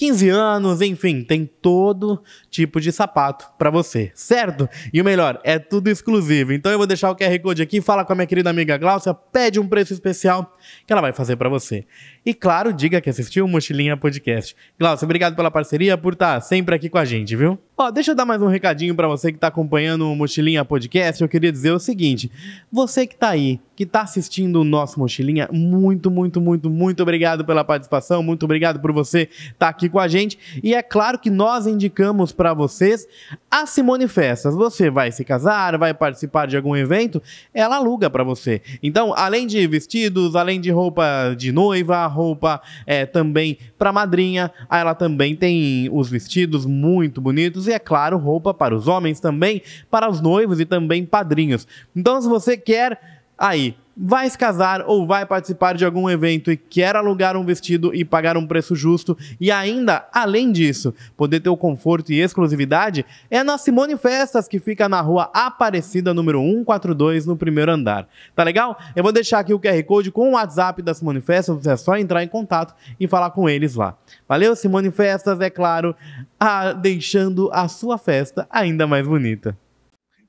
15 anos, enfim, tem todo tipo de sapato para você, certo? E o melhor, é tudo exclusivo. Então eu vou deixar o QR Code aqui, fala com a minha querida amiga Gláucia, pede um preço especial que ela vai fazer para você. E claro, diga que assistiu o Mochilinha Podcast. Glaucio, obrigado pela parceria, por estar tá sempre aqui com a gente, viu? Ó, deixa eu dar mais um recadinho para você que está acompanhando o Mochilinha Podcast. Eu queria dizer o seguinte: você que está aí, que está assistindo o nosso Mochilinha, muito, muito, muito, muito obrigado pela participação, muito obrigado por você estar tá aqui com a gente. E é claro que nós indicamos para vocês a Simone Festas. Você vai se casar, vai participar de algum evento, ela aluga para você. Então, além de vestidos, além de roupa de noiva, roupa é, também para madrinha. ela também tem os vestidos muito bonitos e, é claro, roupa para os homens também, para os noivos e também padrinhos. Então, se você quer aí vai se casar ou vai participar de algum evento e quer alugar um vestido e pagar um preço justo e ainda, além disso, poder ter o conforto e exclusividade, é na Simone Festas, que fica na rua Aparecida, número 142, no primeiro andar. Tá legal? Eu vou deixar aqui o QR Code com o WhatsApp da Simone Festas, é só entrar em contato e falar com eles lá. Valeu, Simone Festas, é claro, a, ah, deixando a sua festa ainda mais bonita.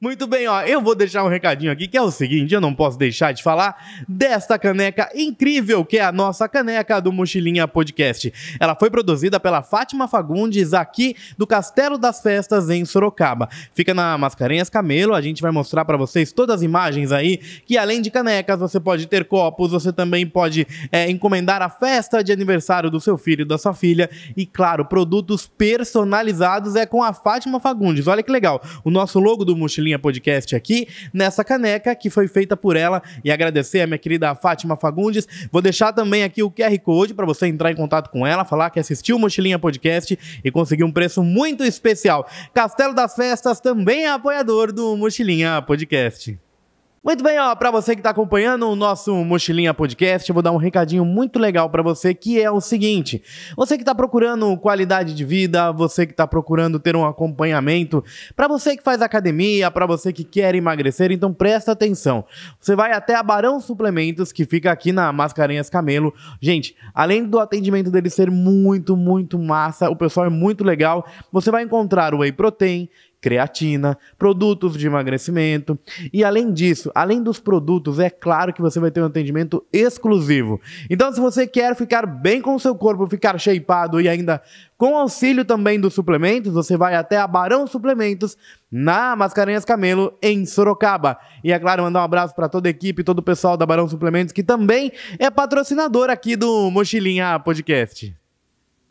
Muito bem, ó, eu vou deixar um recadinho aqui que é o seguinte, eu não posso deixar de falar desta caneca incrível que é a nossa caneca do Mochilinha Podcast. Ela foi produzida pela Fátima Fagundes aqui do Castelo das Festas em Sorocaba. Fica na Mascarenhas Camelo, a gente vai mostrar para vocês todas as imagens aí que além de canecas você pode ter copos, você também pode é, encomendar a festa de aniversário do seu filho e da sua filha e claro, produtos personalizados é com a Fátima Fagundes. Olha que legal, o nosso logo do Mochilinha Figurinha Podcast aqui, nessa caneca que foi feita por ela. E agradecer a minha querida Fátima Fagundes. Vou deixar também aqui o QR Code para você entrar em contato com ela, falar que assistiu o Mochilinha Podcast e conseguir um preço muito especial. Castelo das Festas também é apoiador do Mochilinha Podcast. Muito bem, ó, para você que está acompanhando o nosso Mochilinha Podcast, eu vou dar um recadinho muito legal para você, que é o seguinte: você que está procurando qualidade de vida, você que está procurando ter um acompanhamento, para você que faz academia, para você que quer emagrecer, então presta atenção. Você vai até a Barão Suplementos, que fica aqui na Mascarenhas Camelo. Gente, além do atendimento dele ser muito, muito massa, o pessoal é muito legal, você vai encontrar o whey protein, creatina, produtos de emagrecimento. E além disso, além dos produtos, é claro que você vai ter um atendimento exclusivo. Então, se você quer ficar bem com o seu corpo, ficar shapeado e ainda com auxílio também dos suplementos, você vai até a Barão Suplementos, na Mascarenhas Camelo, em Sorocaba. E é claro, mandar um abraço para toda a equipe, todo o pessoal da Barão Suplementos, que também é patrocinador aqui do Mochilinha Podcast.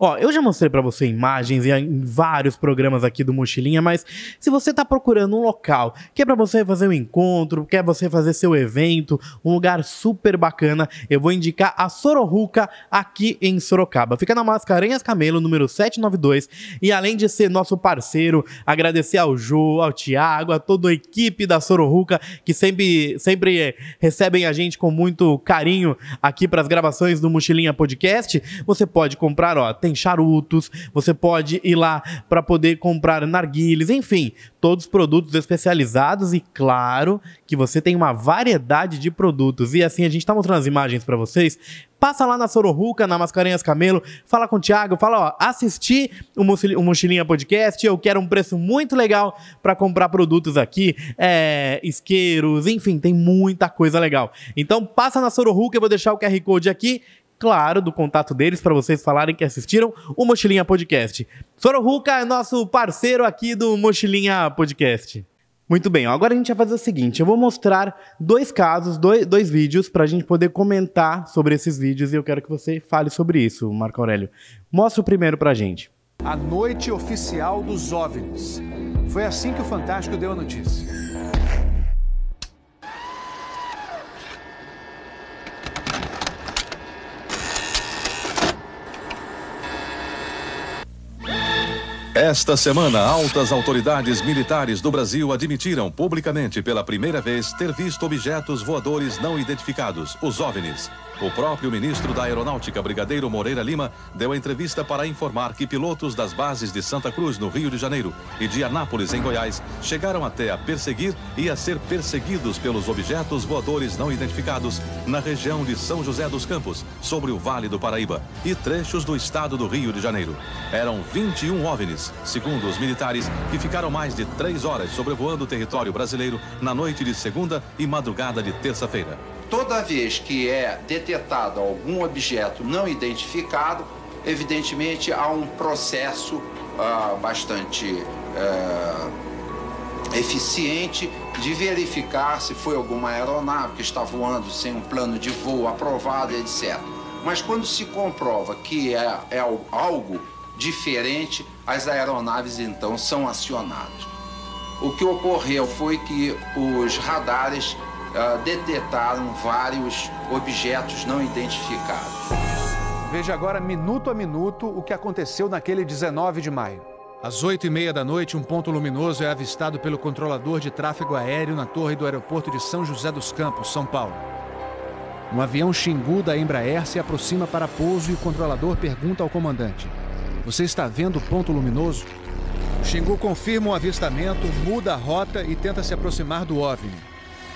Ó, eu já mostrei para você imagens em vários programas aqui do Mochilinha, mas se você tá procurando um local que é para você fazer um encontro, quer é você fazer seu evento, um lugar super bacana, eu vou indicar a Sororuca aqui em Sorocaba. Fica na Mascarenhas Camelo, número 792, e além de ser nosso parceiro, agradecer ao Ju, ao Tiago, a toda a equipe da Sororuca que sempre sempre eh, recebem a gente com muito carinho aqui para as gravações do Mochilinha Podcast. Você pode comprar, ó, tem tem charutos, você pode ir lá para poder comprar narguiles, enfim, todos produtos especializados e claro que você tem uma variedade de produtos. E assim a gente está mostrando as imagens para vocês. Passa lá na Sororuca, na Mascarenhas Camelo, fala com o Thiago, fala, ó, assisti o, Mochilinha Podcast, eu quero um preço muito legal para comprar produtos aqui, é, isqueiros, enfim, tem muita coisa legal. Então passa na Sororuca, eu vou deixar o QR Code aqui, claro, do contato deles para vocês falarem que assistiram o Mochilinha Podcast. Sororuca é nosso parceiro aqui do Mochilinha Podcast. Muito bem, ó, agora a gente vai fazer o seguinte: eu vou mostrar dois casos, dois, dois vídeos, para a gente poder comentar sobre esses vídeos e eu quero que você fale sobre isso, Marco Aurélio. Mostra o primeiro para a gente. A noite oficial dos OVNIs. Foi assim que o Fantástico deu a notícia. Esta semana, altas autoridades militares do Brasil admitiram publicamente pela primeira vez ter visto objetos voadores não identificados, os OVNIs. O próprio ministro da Aeronáutica, Brigadeiro Moreira Lima, deu entrevista para informar que pilotos das bases de Santa Cruz, no Rio de Janeiro, e de Anápolis, em Goiás, chegaram até a perseguir e a ser perseguidos pelos objetos voadores não identificados na região de São José dos Campos, sobre o Vale do Paraíba e trechos do estado do Rio de Janeiro. Eram 21 OVNIs Segundo os militares, que ficaram mais de três horas sobrevoando o território brasileiro na noite de segunda e madrugada de terça-feira. Toda vez que é detetado algum objeto não identificado, evidentemente há um processo ah, bastante ah, eficiente de verificar se foi alguma aeronave que está voando sem um plano de voo aprovado, etc. Mas quando se comprova que é, é algo diferente, as aeronaves então são acionadas. O que ocorreu foi que os radares uh, vários objetos não identificados. Veja agora, minuto a minuto, o que aconteceu naquele 19 de maio. Às 8 e meia da noite, um ponto luminoso é avistado pelo controlador de tráfego aéreo na torre do aeroporto de São José dos Campos, São Paulo. Um avião Xingu da Embraer se aproxima para pouso e o controlador pergunta ao comandante: você está vendo o ponto luminoso? O Xingu confirma o avistamento, muda a rota e tenta se aproximar do OVNI.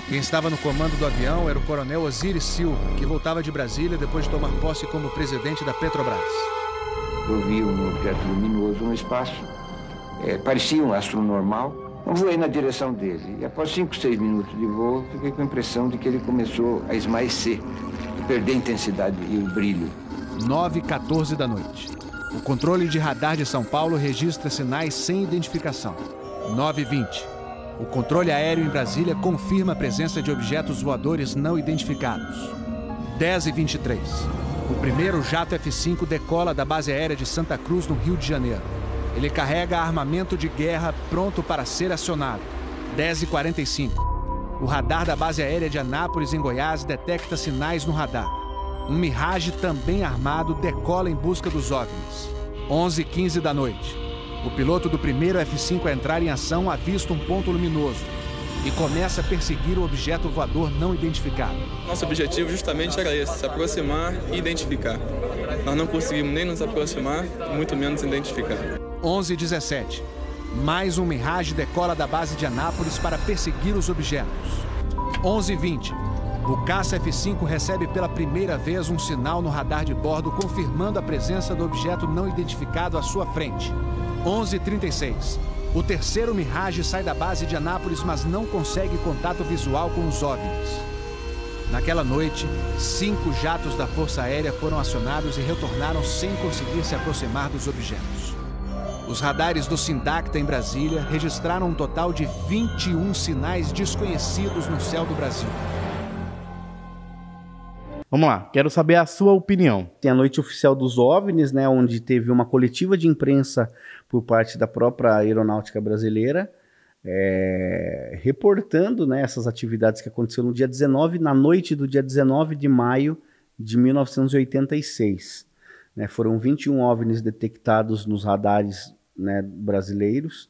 Quem estava no comando do avião era o coronel Osiris Silva, que voltava de Brasília depois de tomar posse como presidente da Petrobras. Eu vi um objeto luminoso no espaço, é, parecia um astro normal, eu voei na direção dele. E após 5, 6 minutos de voo, fiquei com a impressão de que ele começou a esmaecer, a perder a intensidade e o brilho. 9 e 14 da noite. O controle de radar de São Paulo registra sinais sem identificação. 920. O controle aéreo em Brasília confirma a presença de objetos voadores não identificados. 10 e 23. O primeiro jato F-5 decola da base aérea de Santa Cruz, no Rio de Janeiro. Ele carrega armamento de guerra pronto para ser acionado. 10 e 45. O radar da base aérea de Anápolis, em Goiás, detecta sinais no radar. Um Mirage também armado decola em busca dos OVNIs. 11h15 da noite. O piloto do primeiro F-5 a entrar em ação avista um ponto luminoso e começa a perseguir o objeto voador não identificado. Nosso objetivo justamente era esse, se aproximar e identificar. Nós não conseguimos nem nos aproximar, muito menos identificar. 11 h 17. Mais um Mirage decola da base de Anápolis para perseguir os objetos. 11 h 20. O caça F-5 recebe pela primeira vez um sinal no radar de bordo confirmando a presença do objeto não identificado à sua frente. 11:36. O terceiro Mirage sai da base de Anápolis, mas não consegue contato visual com os OVNIs. Naquela noite, cinco jatos da Força Aérea foram acionados e retornaram sem conseguir se aproximar dos objetos. Os radares do Sindacta em Brasília registraram um total de 21 sinais desconhecidos no céu do Brasil. Vamos lá, quero saber a sua opinião. Tem a noite oficial dos OVNIs, né, onde teve uma coletiva de imprensa por parte da própria aeronáutica brasileira, é, reportando né, essas atividades que aconteceram no dia 19, na noite do dia 19 de maio de 1986. Né, foram 21 OVNIs detectados nos radares né, brasileiros.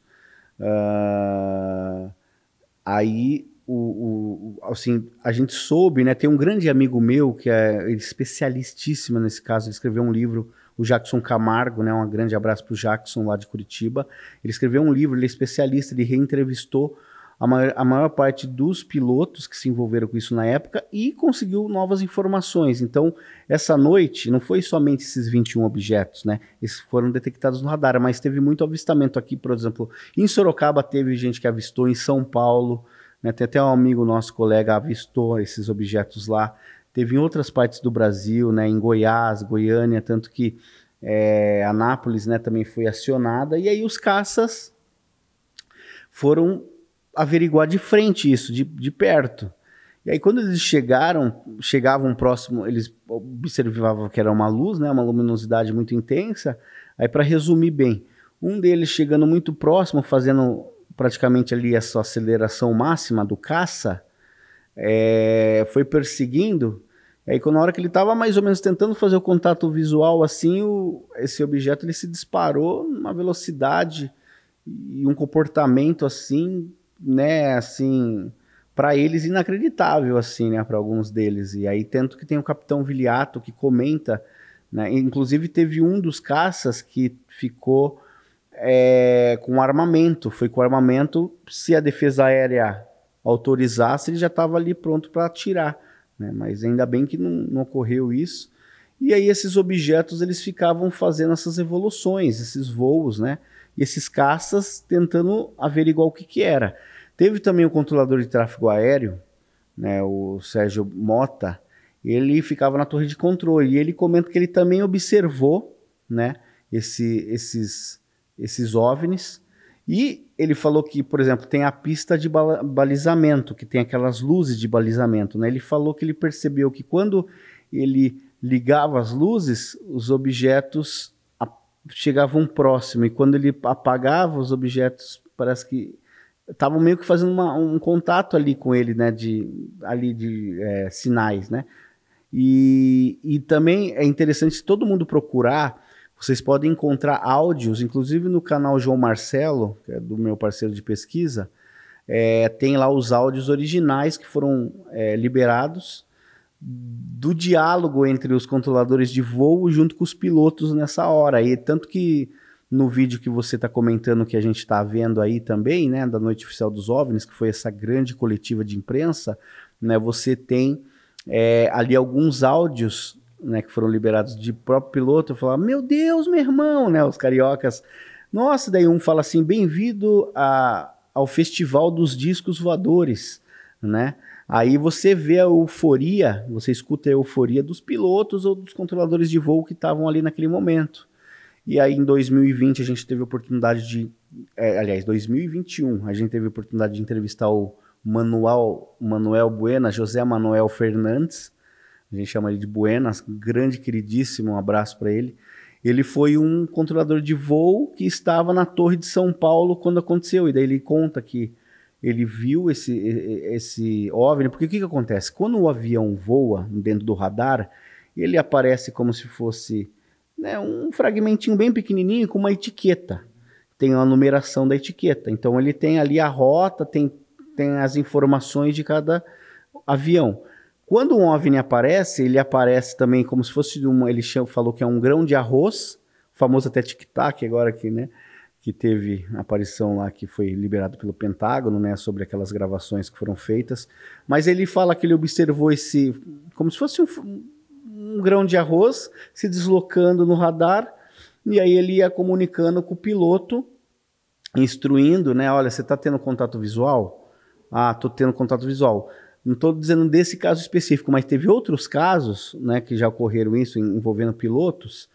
Uh, aí o, o, assim, a gente soube, né? Tem um grande amigo meu que é especialistíssimo nesse caso, ele escreveu um livro, o Jackson Camargo, né? Um grande abraço para o Jackson lá de Curitiba. Ele escreveu um livro, ele é especialista, ele reentrevistou a maior, a maior parte dos pilotos que se envolveram com isso na época e conseguiu novas informações. Então, essa noite não foi somente esses 21 objetos, né? Esses foram detectados no radar, mas teve muito avistamento aqui, por exemplo, em Sorocaba teve gente que avistou, em São Paulo. Né? Tem até um amigo nosso, colega, avistou esses objetos lá. Teve em outras partes do Brasil, né? em Goiás, Goiânia, tanto que é, Anápolis né? também foi acionada. E aí os caças foram averiguar de frente isso, de, de perto. E aí, quando eles chegaram, chegavam próximo, eles observavam que era uma luz, né, uma luminosidade muito intensa. Aí, para resumir bem, um deles chegando muito próximo, fazendo praticamente ali a sua aceleração máxima do caça, é, foi perseguindo. Aí, quando na hora que ele estava mais ou menos tentando fazer o contato visual, assim, o, esse objeto ele se disparou numa velocidade e um comportamento assim, né, assim, para eles inacreditável, assim, né, para alguns deles. E aí, tanto que tem o capitão Viliato que comenta, né, inclusive teve um dos caças que ficou é, com armamento. Foi com armamento, se a defesa aérea autorizasse, ele já estava ali pronto para atirar. Né? Mas ainda bem que não, não, ocorreu isso. E aí esses objetos eles ficavam fazendo essas evoluções, esses voos, né? E esses caças tentando averiguar o que, que era. Teve também o controlador de tráfego aéreo, né, o Sérgio Mota, ele ficava na torre de controle e ele comenta que ele também observou, né, esse, esses esses OVNIs. E ele falou que, por exemplo, tem a pista de balizamento, que tem aquelas luzes de balizamento. Né? Ele falou que ele percebeu que quando ele ligava as luzes, os objetos chegavam próximo. E quando ele apagava os objetos, parece que estavam meio que fazendo uma, um contato ali com ele, né? De, ali de é, sinais, né? E, e também é interessante todo mundo procurar vocês podem encontrar áudios, inclusive no canal João Marcelo, que é do meu parceiro de pesquisa, é, tem lá os áudios originais que foram é, liberados do diálogo entre os controladores de voo junto com os pilotos nessa hora. E tanto que no vídeo que você está comentando que a gente está vendo aí também, né, da Noite Oficial dos OVNIs, que foi essa grande coletiva de imprensa, né, você tem é, ali alguns áudios né, que foram liberados de próprio piloto, eu falava, Meu Deus, meu irmão, né? Os cariocas. Nossa, daí um fala assim: Bem-vindo ao Festival dos Discos Voadores, né? Aí você vê a euforia, você escuta a euforia dos pilotos ou dos controladores de voo que estavam ali naquele momento. E aí em 2020 a gente teve a oportunidade de. É, aliás, 2021, a gente teve a oportunidade de entrevistar o Manuel, Manuel Buena, José Manuel Fernandes, a gente chama ele de Buenas, grande queridíssimo, um abraço para ele. Ele foi um controlador de voo que estava na Torre de São Paulo quando aconteceu, e daí ele conta que ele viu esse, esse OVNI, porque o que, que acontece? Quando o avião voa dentro do radar, ele aparece como se fosse né, um fragmentinho bem pequenininho com uma etiqueta. Tem a numeração da etiqueta. Então ele tem ali a rota, tem, tem as informações de cada avião. Quando um OVNI aparece, ele aparece também como se fosse uma. Ele chama, falou que é um grão de arroz, famoso até tic-tac agora aqui, né? Que teve aparição lá que foi liberado pelo Pentágono, né? Sobre aquelas gravações que foram feitas. Mas ele fala que ele observou esse. como se fosse um, um grão de arroz se deslocando no radar. E aí ele ia comunicando com o piloto, instruindo, né? Olha, você está tendo contato visual? Ah, tô tendo contato visual. Não estou dizendo desse caso específico, mas teve outros casos, né, que já ocorreram isso envolvendo pilotos,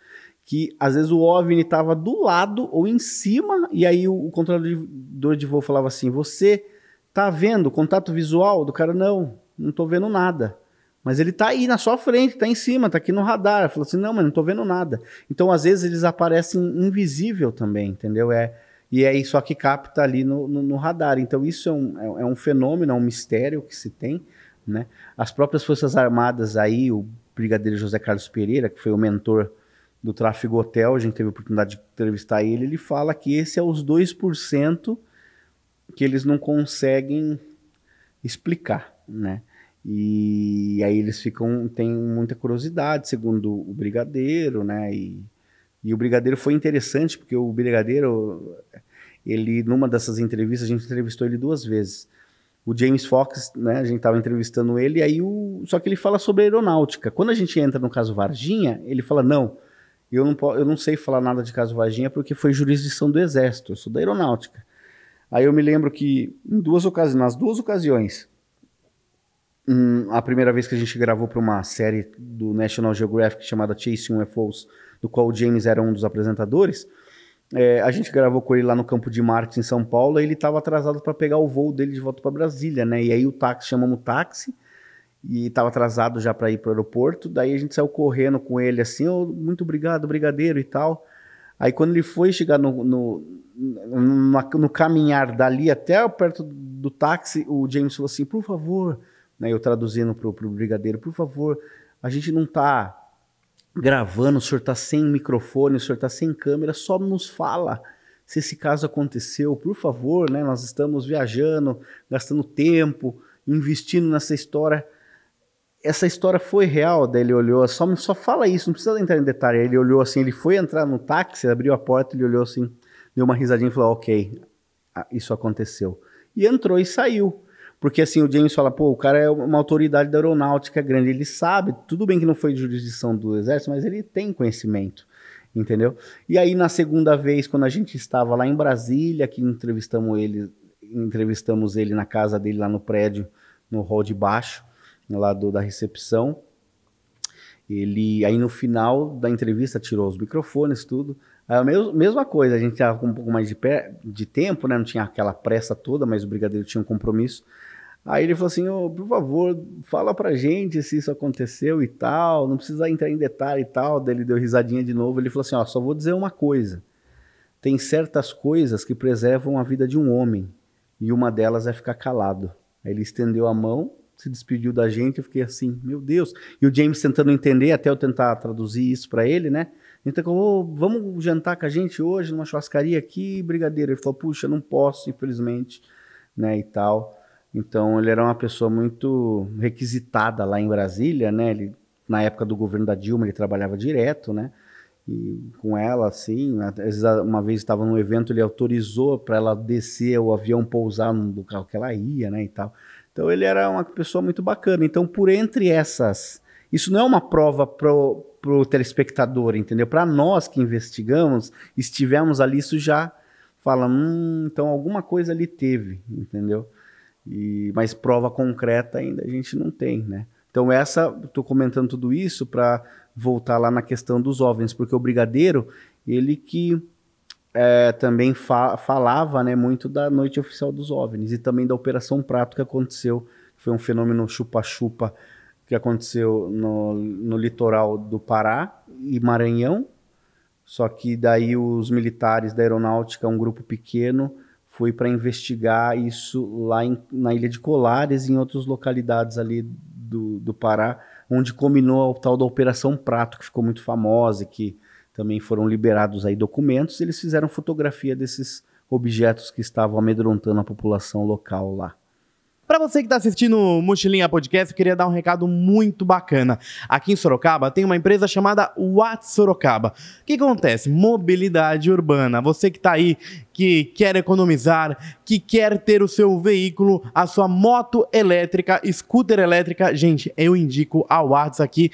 que às vezes o OVNI estava do lado ou em cima, e aí o, o controlador de voo falava assim: Você tá vendo contato visual? Do cara, não, não estou vendo nada. Mas ele tá aí na sua frente, tá em cima, tá aqui no radar. Falou assim: não, mas não estou vendo nada. Então, às vezes, eles aparecem invisível também, entendeu? É, e aí é só que capta ali no, no, no radar. Então isso é um, é, é um fenômeno, é um mistério que se tem, né? As próprias Forças Armadas aí, o Brigadeiro José Carlos Pereira, que foi o mentor do tráfego hotel, a gente teve a oportunidade de entrevistar ele, ele fala que esse é os 2% que eles não conseguem explicar, né? E aí eles ficam, têm muita curiosidade, segundo o Brigadeiro, né? E, e o Brigadeiro foi interessante, porque o Brigadeiro, ele, numa dessas entrevistas, a gente entrevistou ele duas vezes. O James Fox, né, a gente estava entrevistando ele, aí o, só que ele fala sobre aeronáutica. Quando a gente entra no caso Varginha, ele fala, não, eu não, eu não sei falar nada de caso Varginha porque foi jurisdição do Exército, eu sou da aeronáutica. Aí eu me lembro que em duas ocasiões, nas duas ocasiões, hum, a primeira vez que a gente gravou para uma série do National Geographic chamada Chasing UFOs, do qual o James era um dos apresentadores. É, a gente gravou com ele lá no campo de Marte, em São Paulo, e ele estava atrasado para pegar o voo dele de volta para Brasília, né? E aí o táxi, chamamos o táxi, e estava atrasado já para ir para o aeroporto. Daí a gente saiu correndo com ele assim: oh, muito obrigado, brigadeiro e tal. Aí quando ele foi chegar no, no, no, no caminhar dali até perto do táxi, o James falou assim: por favor, né, eu traduzindo para o brigadeiro, por favor, a gente não está gravando, o senhor está sem microfone, o senhor está sem câmera, só nos fala se esse caso aconteceu, por favor, né? Nós estamos viajando, gastando tempo, investindo nessa história. Essa história foi real, daí ele olhou, só, só fala isso, não precisa entrar em detalhe. Ele olhou assim, ele foi entrar no táxi, abriu a porta, ele olhou assim, deu uma risadinha e falou, ok, isso aconteceu. E entrou e saiu. Porque assim, o James fala, pô, o cara é uma autoridade da aeronáutica grande, ele sabe, tudo bem que não foi de jurisdição do exército, mas ele tem conhecimento, entendeu? E aí na segunda vez, quando a gente estava lá em Brasília, que entrevistamos ele, entrevistamos ele na casa dele lá no prédio, no hall de baixo, lá do, da recepção, ele aí no final da entrevista tirou os microfones, tudo. É a mesma coisa, a gente estava com um pouco mais de, pé, de tempo, né? Não tinha aquela pressa toda, mas o brigadeiro tinha um compromisso. Aí ele falou assim: oh, por favor, fala pra gente se isso aconteceu e tal, não precisa entrar em detalhe e tal. Daí ele deu risadinha de novo. Ele falou assim: ó, oh, só vou dizer uma coisa. Tem certas coisas que preservam a vida de um homem, e uma delas é ficar calado. Aí ele estendeu a mão, se despediu da gente, eu fiquei assim: meu Deus. E o James tentando entender, até eu tentar traduzir isso para ele, né? Então, oh, vamos jantar com a gente hoje numa churrascaria aqui, brigadeiro. Ele falou: puxa, não posso, infelizmente, né, e tal. Então ele era uma pessoa muito requisitada lá em Brasília, né? Ele, na época do governo da Dilma ele trabalhava direto, né? E com ela assim, uma vez estava num evento ele autorizou para ela descer o avião pousar no carro que ela ia, né? E tal. Então ele era uma pessoa muito bacana. Então por entre essas, isso não é uma prova pro pro telespectador, entendeu? Para nós que investigamos, estivemos ali, isso já fala, hum, então alguma coisa ali teve, entendeu? E, mas prova concreta ainda a gente não tem, né? Então essa, estou comentando tudo isso para voltar lá na questão dos OVNIs, porque o Brigadeiro, ele que é, também fa falava né, muito da noite oficial dos OVNIs e também da Operação Prato que aconteceu, foi um fenômeno chupa-chupa que aconteceu no, no litoral do Pará e Maranhão, só que daí os militares da aeronáutica, um grupo pequeno, foi para investigar isso lá em, na Ilha de Colares e em outras localidades ali do, do Pará, onde combinou o tal da Operação Prato, que ficou muito famosa e que também foram liberados aí documentos. Eles fizeram fotografia desses objetos que estavam amedrontando a população local lá. Para você que está assistindo o Mochilinha Podcast, eu queria dar um recado muito bacana. Aqui em Sorocaba tem uma empresa chamada What Sorocaba. O que acontece? Mobilidade urbana. Você que está aí que quer economizar, que quer ter o seu veículo, a sua moto elétrica, scooter elétrica, gente, eu indico a Watts aqui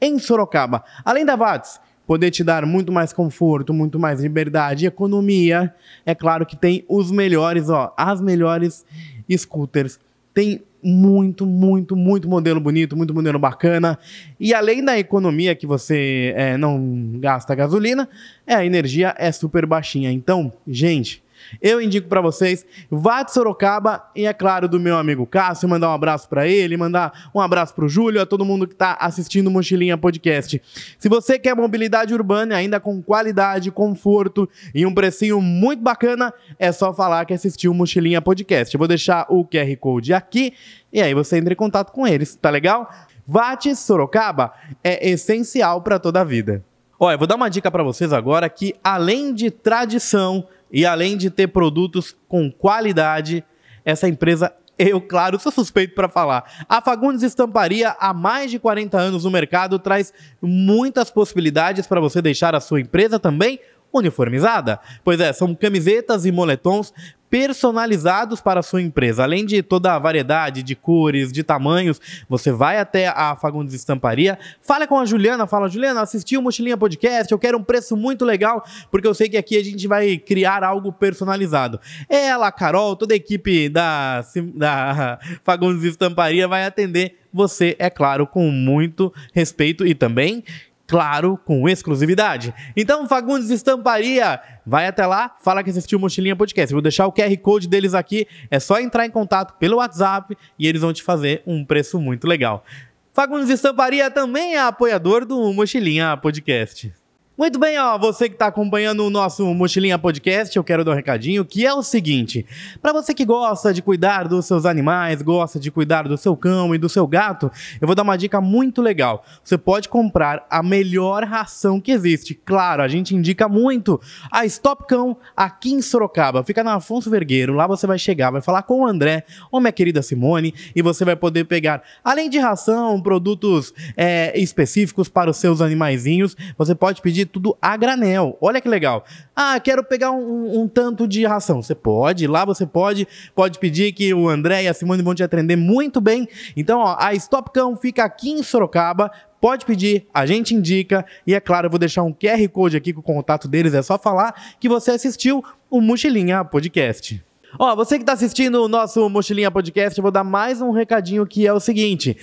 em Sorocaba. Além da Watts, poder te dar muito mais conforto, muito mais liberdade, economia. É claro que tem os melhores, ó, as melhores scooters tem muito, muito, muito modelo bonito, muito modelo bacana. E além da economia que você é, não gasta gasolina, é, a energia é super baixinha. Então, gente, eu indico para vocês, vá de Sorocaba e, é claro, do meu amigo Cássio, mandar um abraço para ele, mandar um abraço para o Júlio, a todo mundo que está assistindo o Mochilinha Podcast. Se você quer mobilidade urbana, ainda com qualidade, conforto e um precinho muito bacana, é só falar que assistiu o Mochilinha Podcast. Eu vou deixar o QR Code aqui e aí você entra em contato com eles, tá legal? Vate Sorocaba é essencial para toda a vida. Olha, eu vou dar uma dica para vocês agora que além de tradição, e além de ter produtos com qualidade, essa empresa, eu, claro, sou suspeito para falar. A Fagundes Estamparia, há mais de 40 anos no mercado, traz muitas possibilidades para você deixar a sua empresa também uniformizada? Pois é, são camisetas e moletons personalizados para a sua empresa. Além de toda a variedade de cores, de tamanhos, você vai até a Fagundes Estamparia, fala com a Juliana, fala, Juliana, assisti o Mochilinha Podcast, eu quero um preço muito legal, porque eu sei que aqui a gente vai criar algo personalizado. Ela, a Carol, toda a equipe da, da (laughs) Fagundes Estamparia vai atender você, é claro, com muito respeito e também claro, com exclusividade. Então, Fagundes Estamparia, vai até lá, fala que assistiu o Mochilinha Podcast. Eu vou deixar o QR Code deles aqui, é só entrar em contato pelo WhatsApp e eles vão te fazer um preço muito legal. Fagundes Estamparia também é apoiador do Mochilinha Podcast. Muito bem, ó, você que está acompanhando o nosso Mochilinha Podcast, eu quero dar um recadinho, que é o seguinte: para você que gosta de cuidar dos seus animais, gosta de cuidar do seu cão e do seu gato, eu vou dar uma dica muito legal. Você pode comprar a melhor ração que existe. Claro, a gente indica muito a Stop Cão aqui em Sorocaba. Fica na Afonso Vergueiro, lá você vai chegar, vai falar com o André ou minha querida Simone e você vai poder pegar, além de ração, produtos é, específicos para os seus animaizinhos, você pode pedir tudo a granel. Olha que legal. Ah, quero pegar um, um tanto de ração. Você pode, lá você pode, pode pedir que o André e a Simone vão te atender muito bem. Então, ó, a Stop Cão fica aqui em Sorocaba, pode pedir, a gente indica. E é claro, eu vou deixar um QR Code aqui com o contato deles, é só falar que você assistiu o Mochilinha Podcast. Ó, você que está assistindo o nosso Mochilinha Podcast, eu vou dar mais um recadinho que é o seguinte.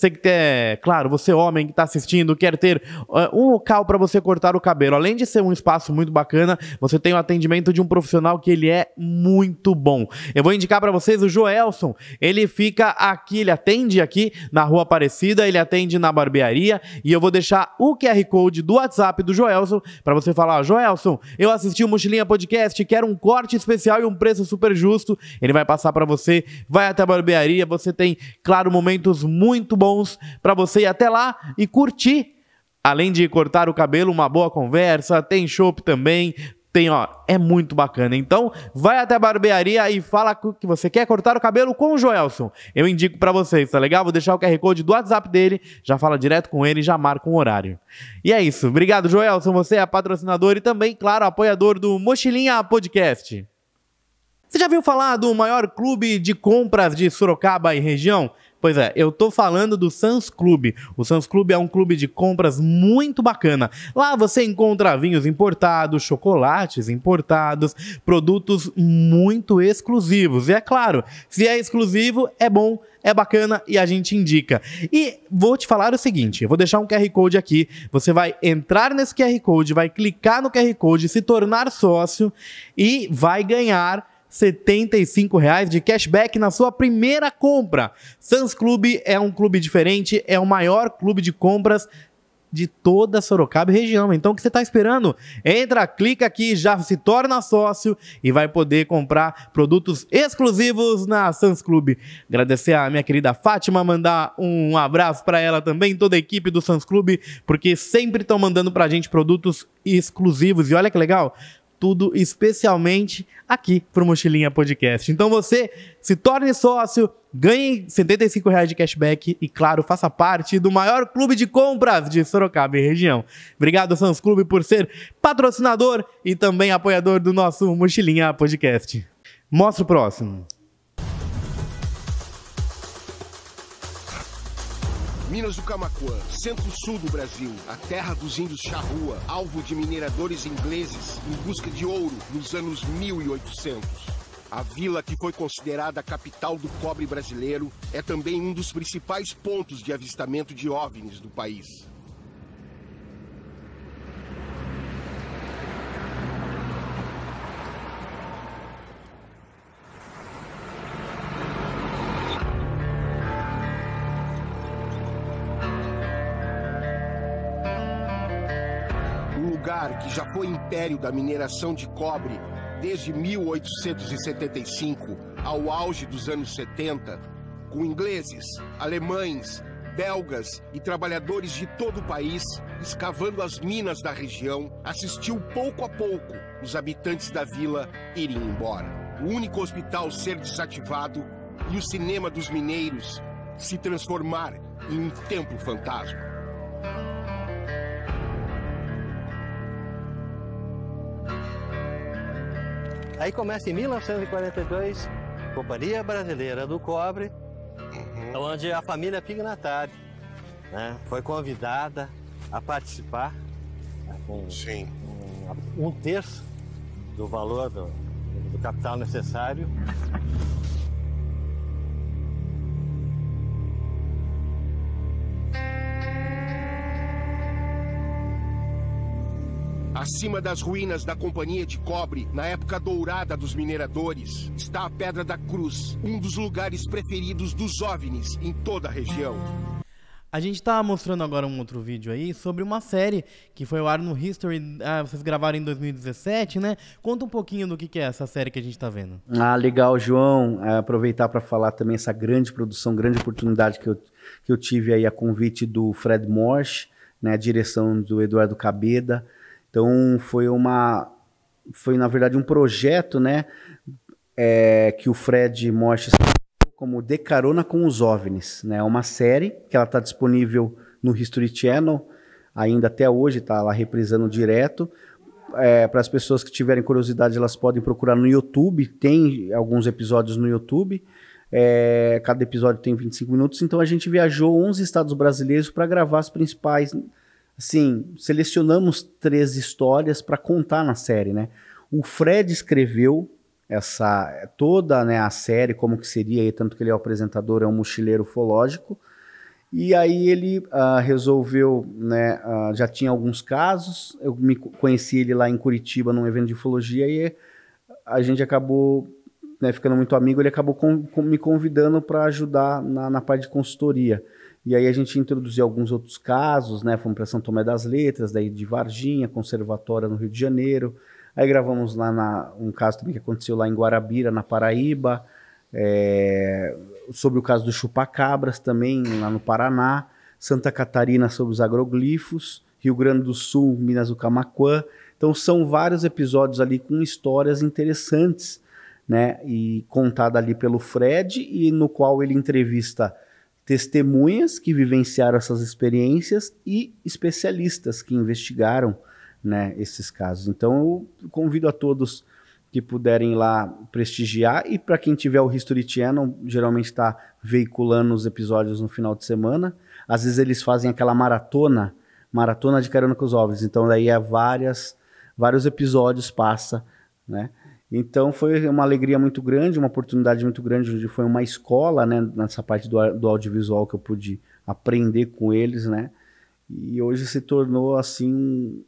Você que é, claro, você homem que está assistindo, quer ter uh, um local para você cortar o cabelo. Além de ser um espaço muito bacana, você tem o atendimento de um profissional que ele é muito bom. Eu vou indicar para vocês o Joelson. Ele fica aqui, ele atende aqui na Rua Aparecida, ele atende na barbearia e eu vou deixar o QR Code do WhatsApp do Joelson para você falar, Joelson, eu assisti o Mochilinha Podcast, quero um corte especial e um preço super justo. Ele vai passar para você, vai até a barbearia, você tem, claro, momentos muito bons bons para você ir até lá e curtir. Além de cortar o cabelo, uma boa conversa, tem chopp também, tem, ó, é muito bacana. Então, vai até a barbearia e fala que você quer cortar o cabelo com o Joelson. Eu indico para vocês, tá legal? Vou deixar o QR Code do WhatsApp dele, já fala direto com ele e já marca um horário. E é isso. Obrigado, Joelson. Você é patrocinador e também, claro, apoiador do Mochilinha Podcast. Você já viu falar do maior clube de compras de Sorocaba e região? Pois é, eu tô falando do Sans Club. O Sans Club é um clube de compras muito bacana. Lá você encontra vinhos importados, chocolates importados, produtos muito exclusivos. E é claro, se é exclusivo, é bom, é bacana e a gente indica. E vou te falar o seguinte: eu vou deixar um QR Code aqui. Você vai entrar nesse QR Code, vai clicar no QR Code, se tornar sócio e vai ganhar R$ reais de cashback na sua primeira compra. Sans Clube é um clube diferente, é o maior clube de compras de toda Sorocaba e região. Então o que você está esperando? Entra, clica aqui, já se torna sócio e vai poder comprar produtos exclusivos na Sans Clube. Agradecer a minha querida Fátima, mandar um abraço para ela também, toda a equipe do Sans Clube, porque sempre estão mandando para a gente produtos exclusivos. E olha que legal, tudo, especialmente aqui pro Mochilinha Podcast. Então você se torne sócio, ganhe R$ reais de cashback e, claro, faça parte do maior clube de compras de Sorocaba e região. Obrigado, Sans Clube, por ser patrocinador e também apoiador do nosso Mochilinha Podcast. Mostra o próximo. Minas do Camacuã, centro-sul do Brasil, a terra dos índios charrua, alvo de mineradores ingleses em busca de ouro nos anos 1800. A vila, que foi considerada a capital do cobre brasileiro, é também um dos principais pontos de avistamento de OVNIs do país. império da mineração de cobre desde 1875 ao auge dos anos 70, com ingleses, alemães, belgas e trabalhadores de todo o país escavando as minas da região, assistiu pouco a pouco os habitantes da vila irem embora. O único hospital ser desativado e o cinema dos mineiros se transformar em um templo fantasma. Aí começa em 1942, Companhia Brasileira do Cobre, uhum. onde a família Pignatari né, foi convidada a participar né, com Sim. Um, um terço do valor do, do capital necessário Acima das ruínas da Companhia de Cobre, na época dourada dos mineradores, está a Pedra da Cruz, um dos lugares preferidos dos OVNIs em toda a região. A gente está mostrando agora um outro vídeo aí sobre uma série que foi ao ar no History, ah, vocês gravaram em 2017, né? Conta um pouquinho do que, que é essa série que a gente está vendo. Ah, legal, João. É, aproveitar para falar também essa grande produção, grande oportunidade que eu, que eu tive aí a convite do Fred Morse, né? A direção do Eduardo Cabeda, então foi uma, foi na verdade um projeto, né, é, que o Fred mostra como De Carona com os OVNIs, né, é uma série que ela está disponível no History Channel ainda até hoje, está lá reprisando direto. É, para as pessoas que tiverem curiosidade, elas podem procurar no YouTube, tem alguns episódios no YouTube. É, cada episódio tem 25 minutos, então a gente viajou 11 estados brasileiros para gravar as principais assim, selecionamos três histórias para contar na série, né? O Fred escreveu essa toda né, a série, como que seria, tanto que ele é o apresentador, é um mochileiro ufológico. E aí ele uh, resolveu, né, uh, já tinha alguns casos, eu me conheci ele lá em Curitiba num evento de ufologia e a gente acabou né, ficando muito amigo, ele acabou com, com, me convidando para ajudar na, na parte de consultoria. E aí a gente introduziu alguns outros casos, né? Fomos para São Tomé das Letras, daí de Varginha, Conservatória no Rio de Janeiro. Aí gravamos lá na, um caso também que aconteceu lá em Guarabira, na Paraíba, é, sobre o caso do chupacabras também, lá no Paraná, Santa Catarina sobre os agroglifos, Rio Grande do Sul, Minas do Camacuã, Então são vários episódios ali com histórias interessantes, né? E contada ali pelo Fred e no qual ele entrevista testemunhas que vivenciaram essas experiências e especialistas que investigaram né, esses casos. Então eu convido a todos que puderem lá prestigiar e para quem tiver o History Channel, geralmente está veiculando os episódios no final de semana. Às vezes eles fazem aquela maratona, maratona de Carona com os ovos. Então daí é várias, vários episódios passa, né? Então foi uma alegria muito grande, uma oportunidade muito grande, onde foi uma escola, né, nessa parte do, do audiovisual que eu pude aprender com eles, né? E hoje se tornou assim,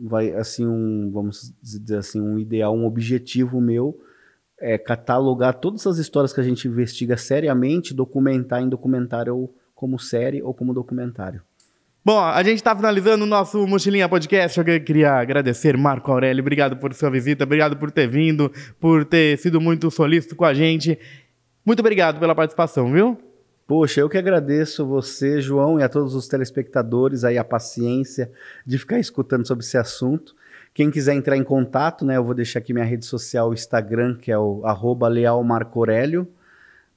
vai assim um, vamos dizer assim, um ideal, um objetivo meu é catalogar todas as histórias que a gente investiga seriamente, documentar em documentário ou como série ou como documentário. Bom, a gente está finalizando o nosso Mochilinha Podcast. Eu queria agradecer Marco Aurélio. Obrigado por sua visita, obrigado por ter vindo, por ter sido muito solícito com a gente. Muito obrigado pela participação, viu? Poxa, eu que agradeço você, João, e a todos os telespectadores aí a paciência de ficar escutando sobre esse assunto. Quem quiser entrar em contato, né, eu vou deixar aqui minha rede social, o Instagram, que é o arroba Leal Marco Aurélio.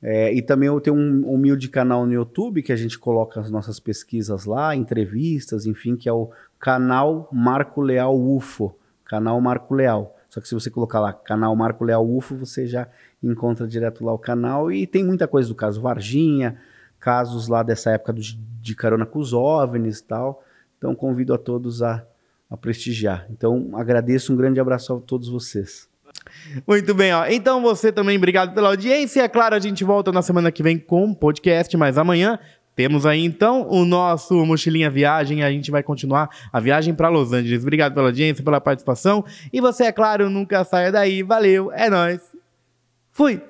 É, e também eu tenho um humilde canal no YouTube que a gente coloca as nossas pesquisas lá, entrevistas, enfim, que é o canal Marco Leal UFO. Canal Marco Leal. Só que se você colocar lá canal Marco Leal UFO, você já encontra direto lá o canal. E tem muita coisa do caso Varginha, casos lá dessa época do, de carona com os OVNIs e tal. Então convido a todos a, a prestigiar. Então agradeço, um grande abraço a todos vocês. Muito bem, ó. Então você também, obrigado pela audiência. É claro, a gente volta na semana que vem com o podcast, mas amanhã temos aí então o nosso Mochilinha Viagem. A gente vai continuar a viagem para Los Angeles. Obrigado pela audiência, pela participação. E você, é claro, nunca saia daí. Valeu, é nós. Fui!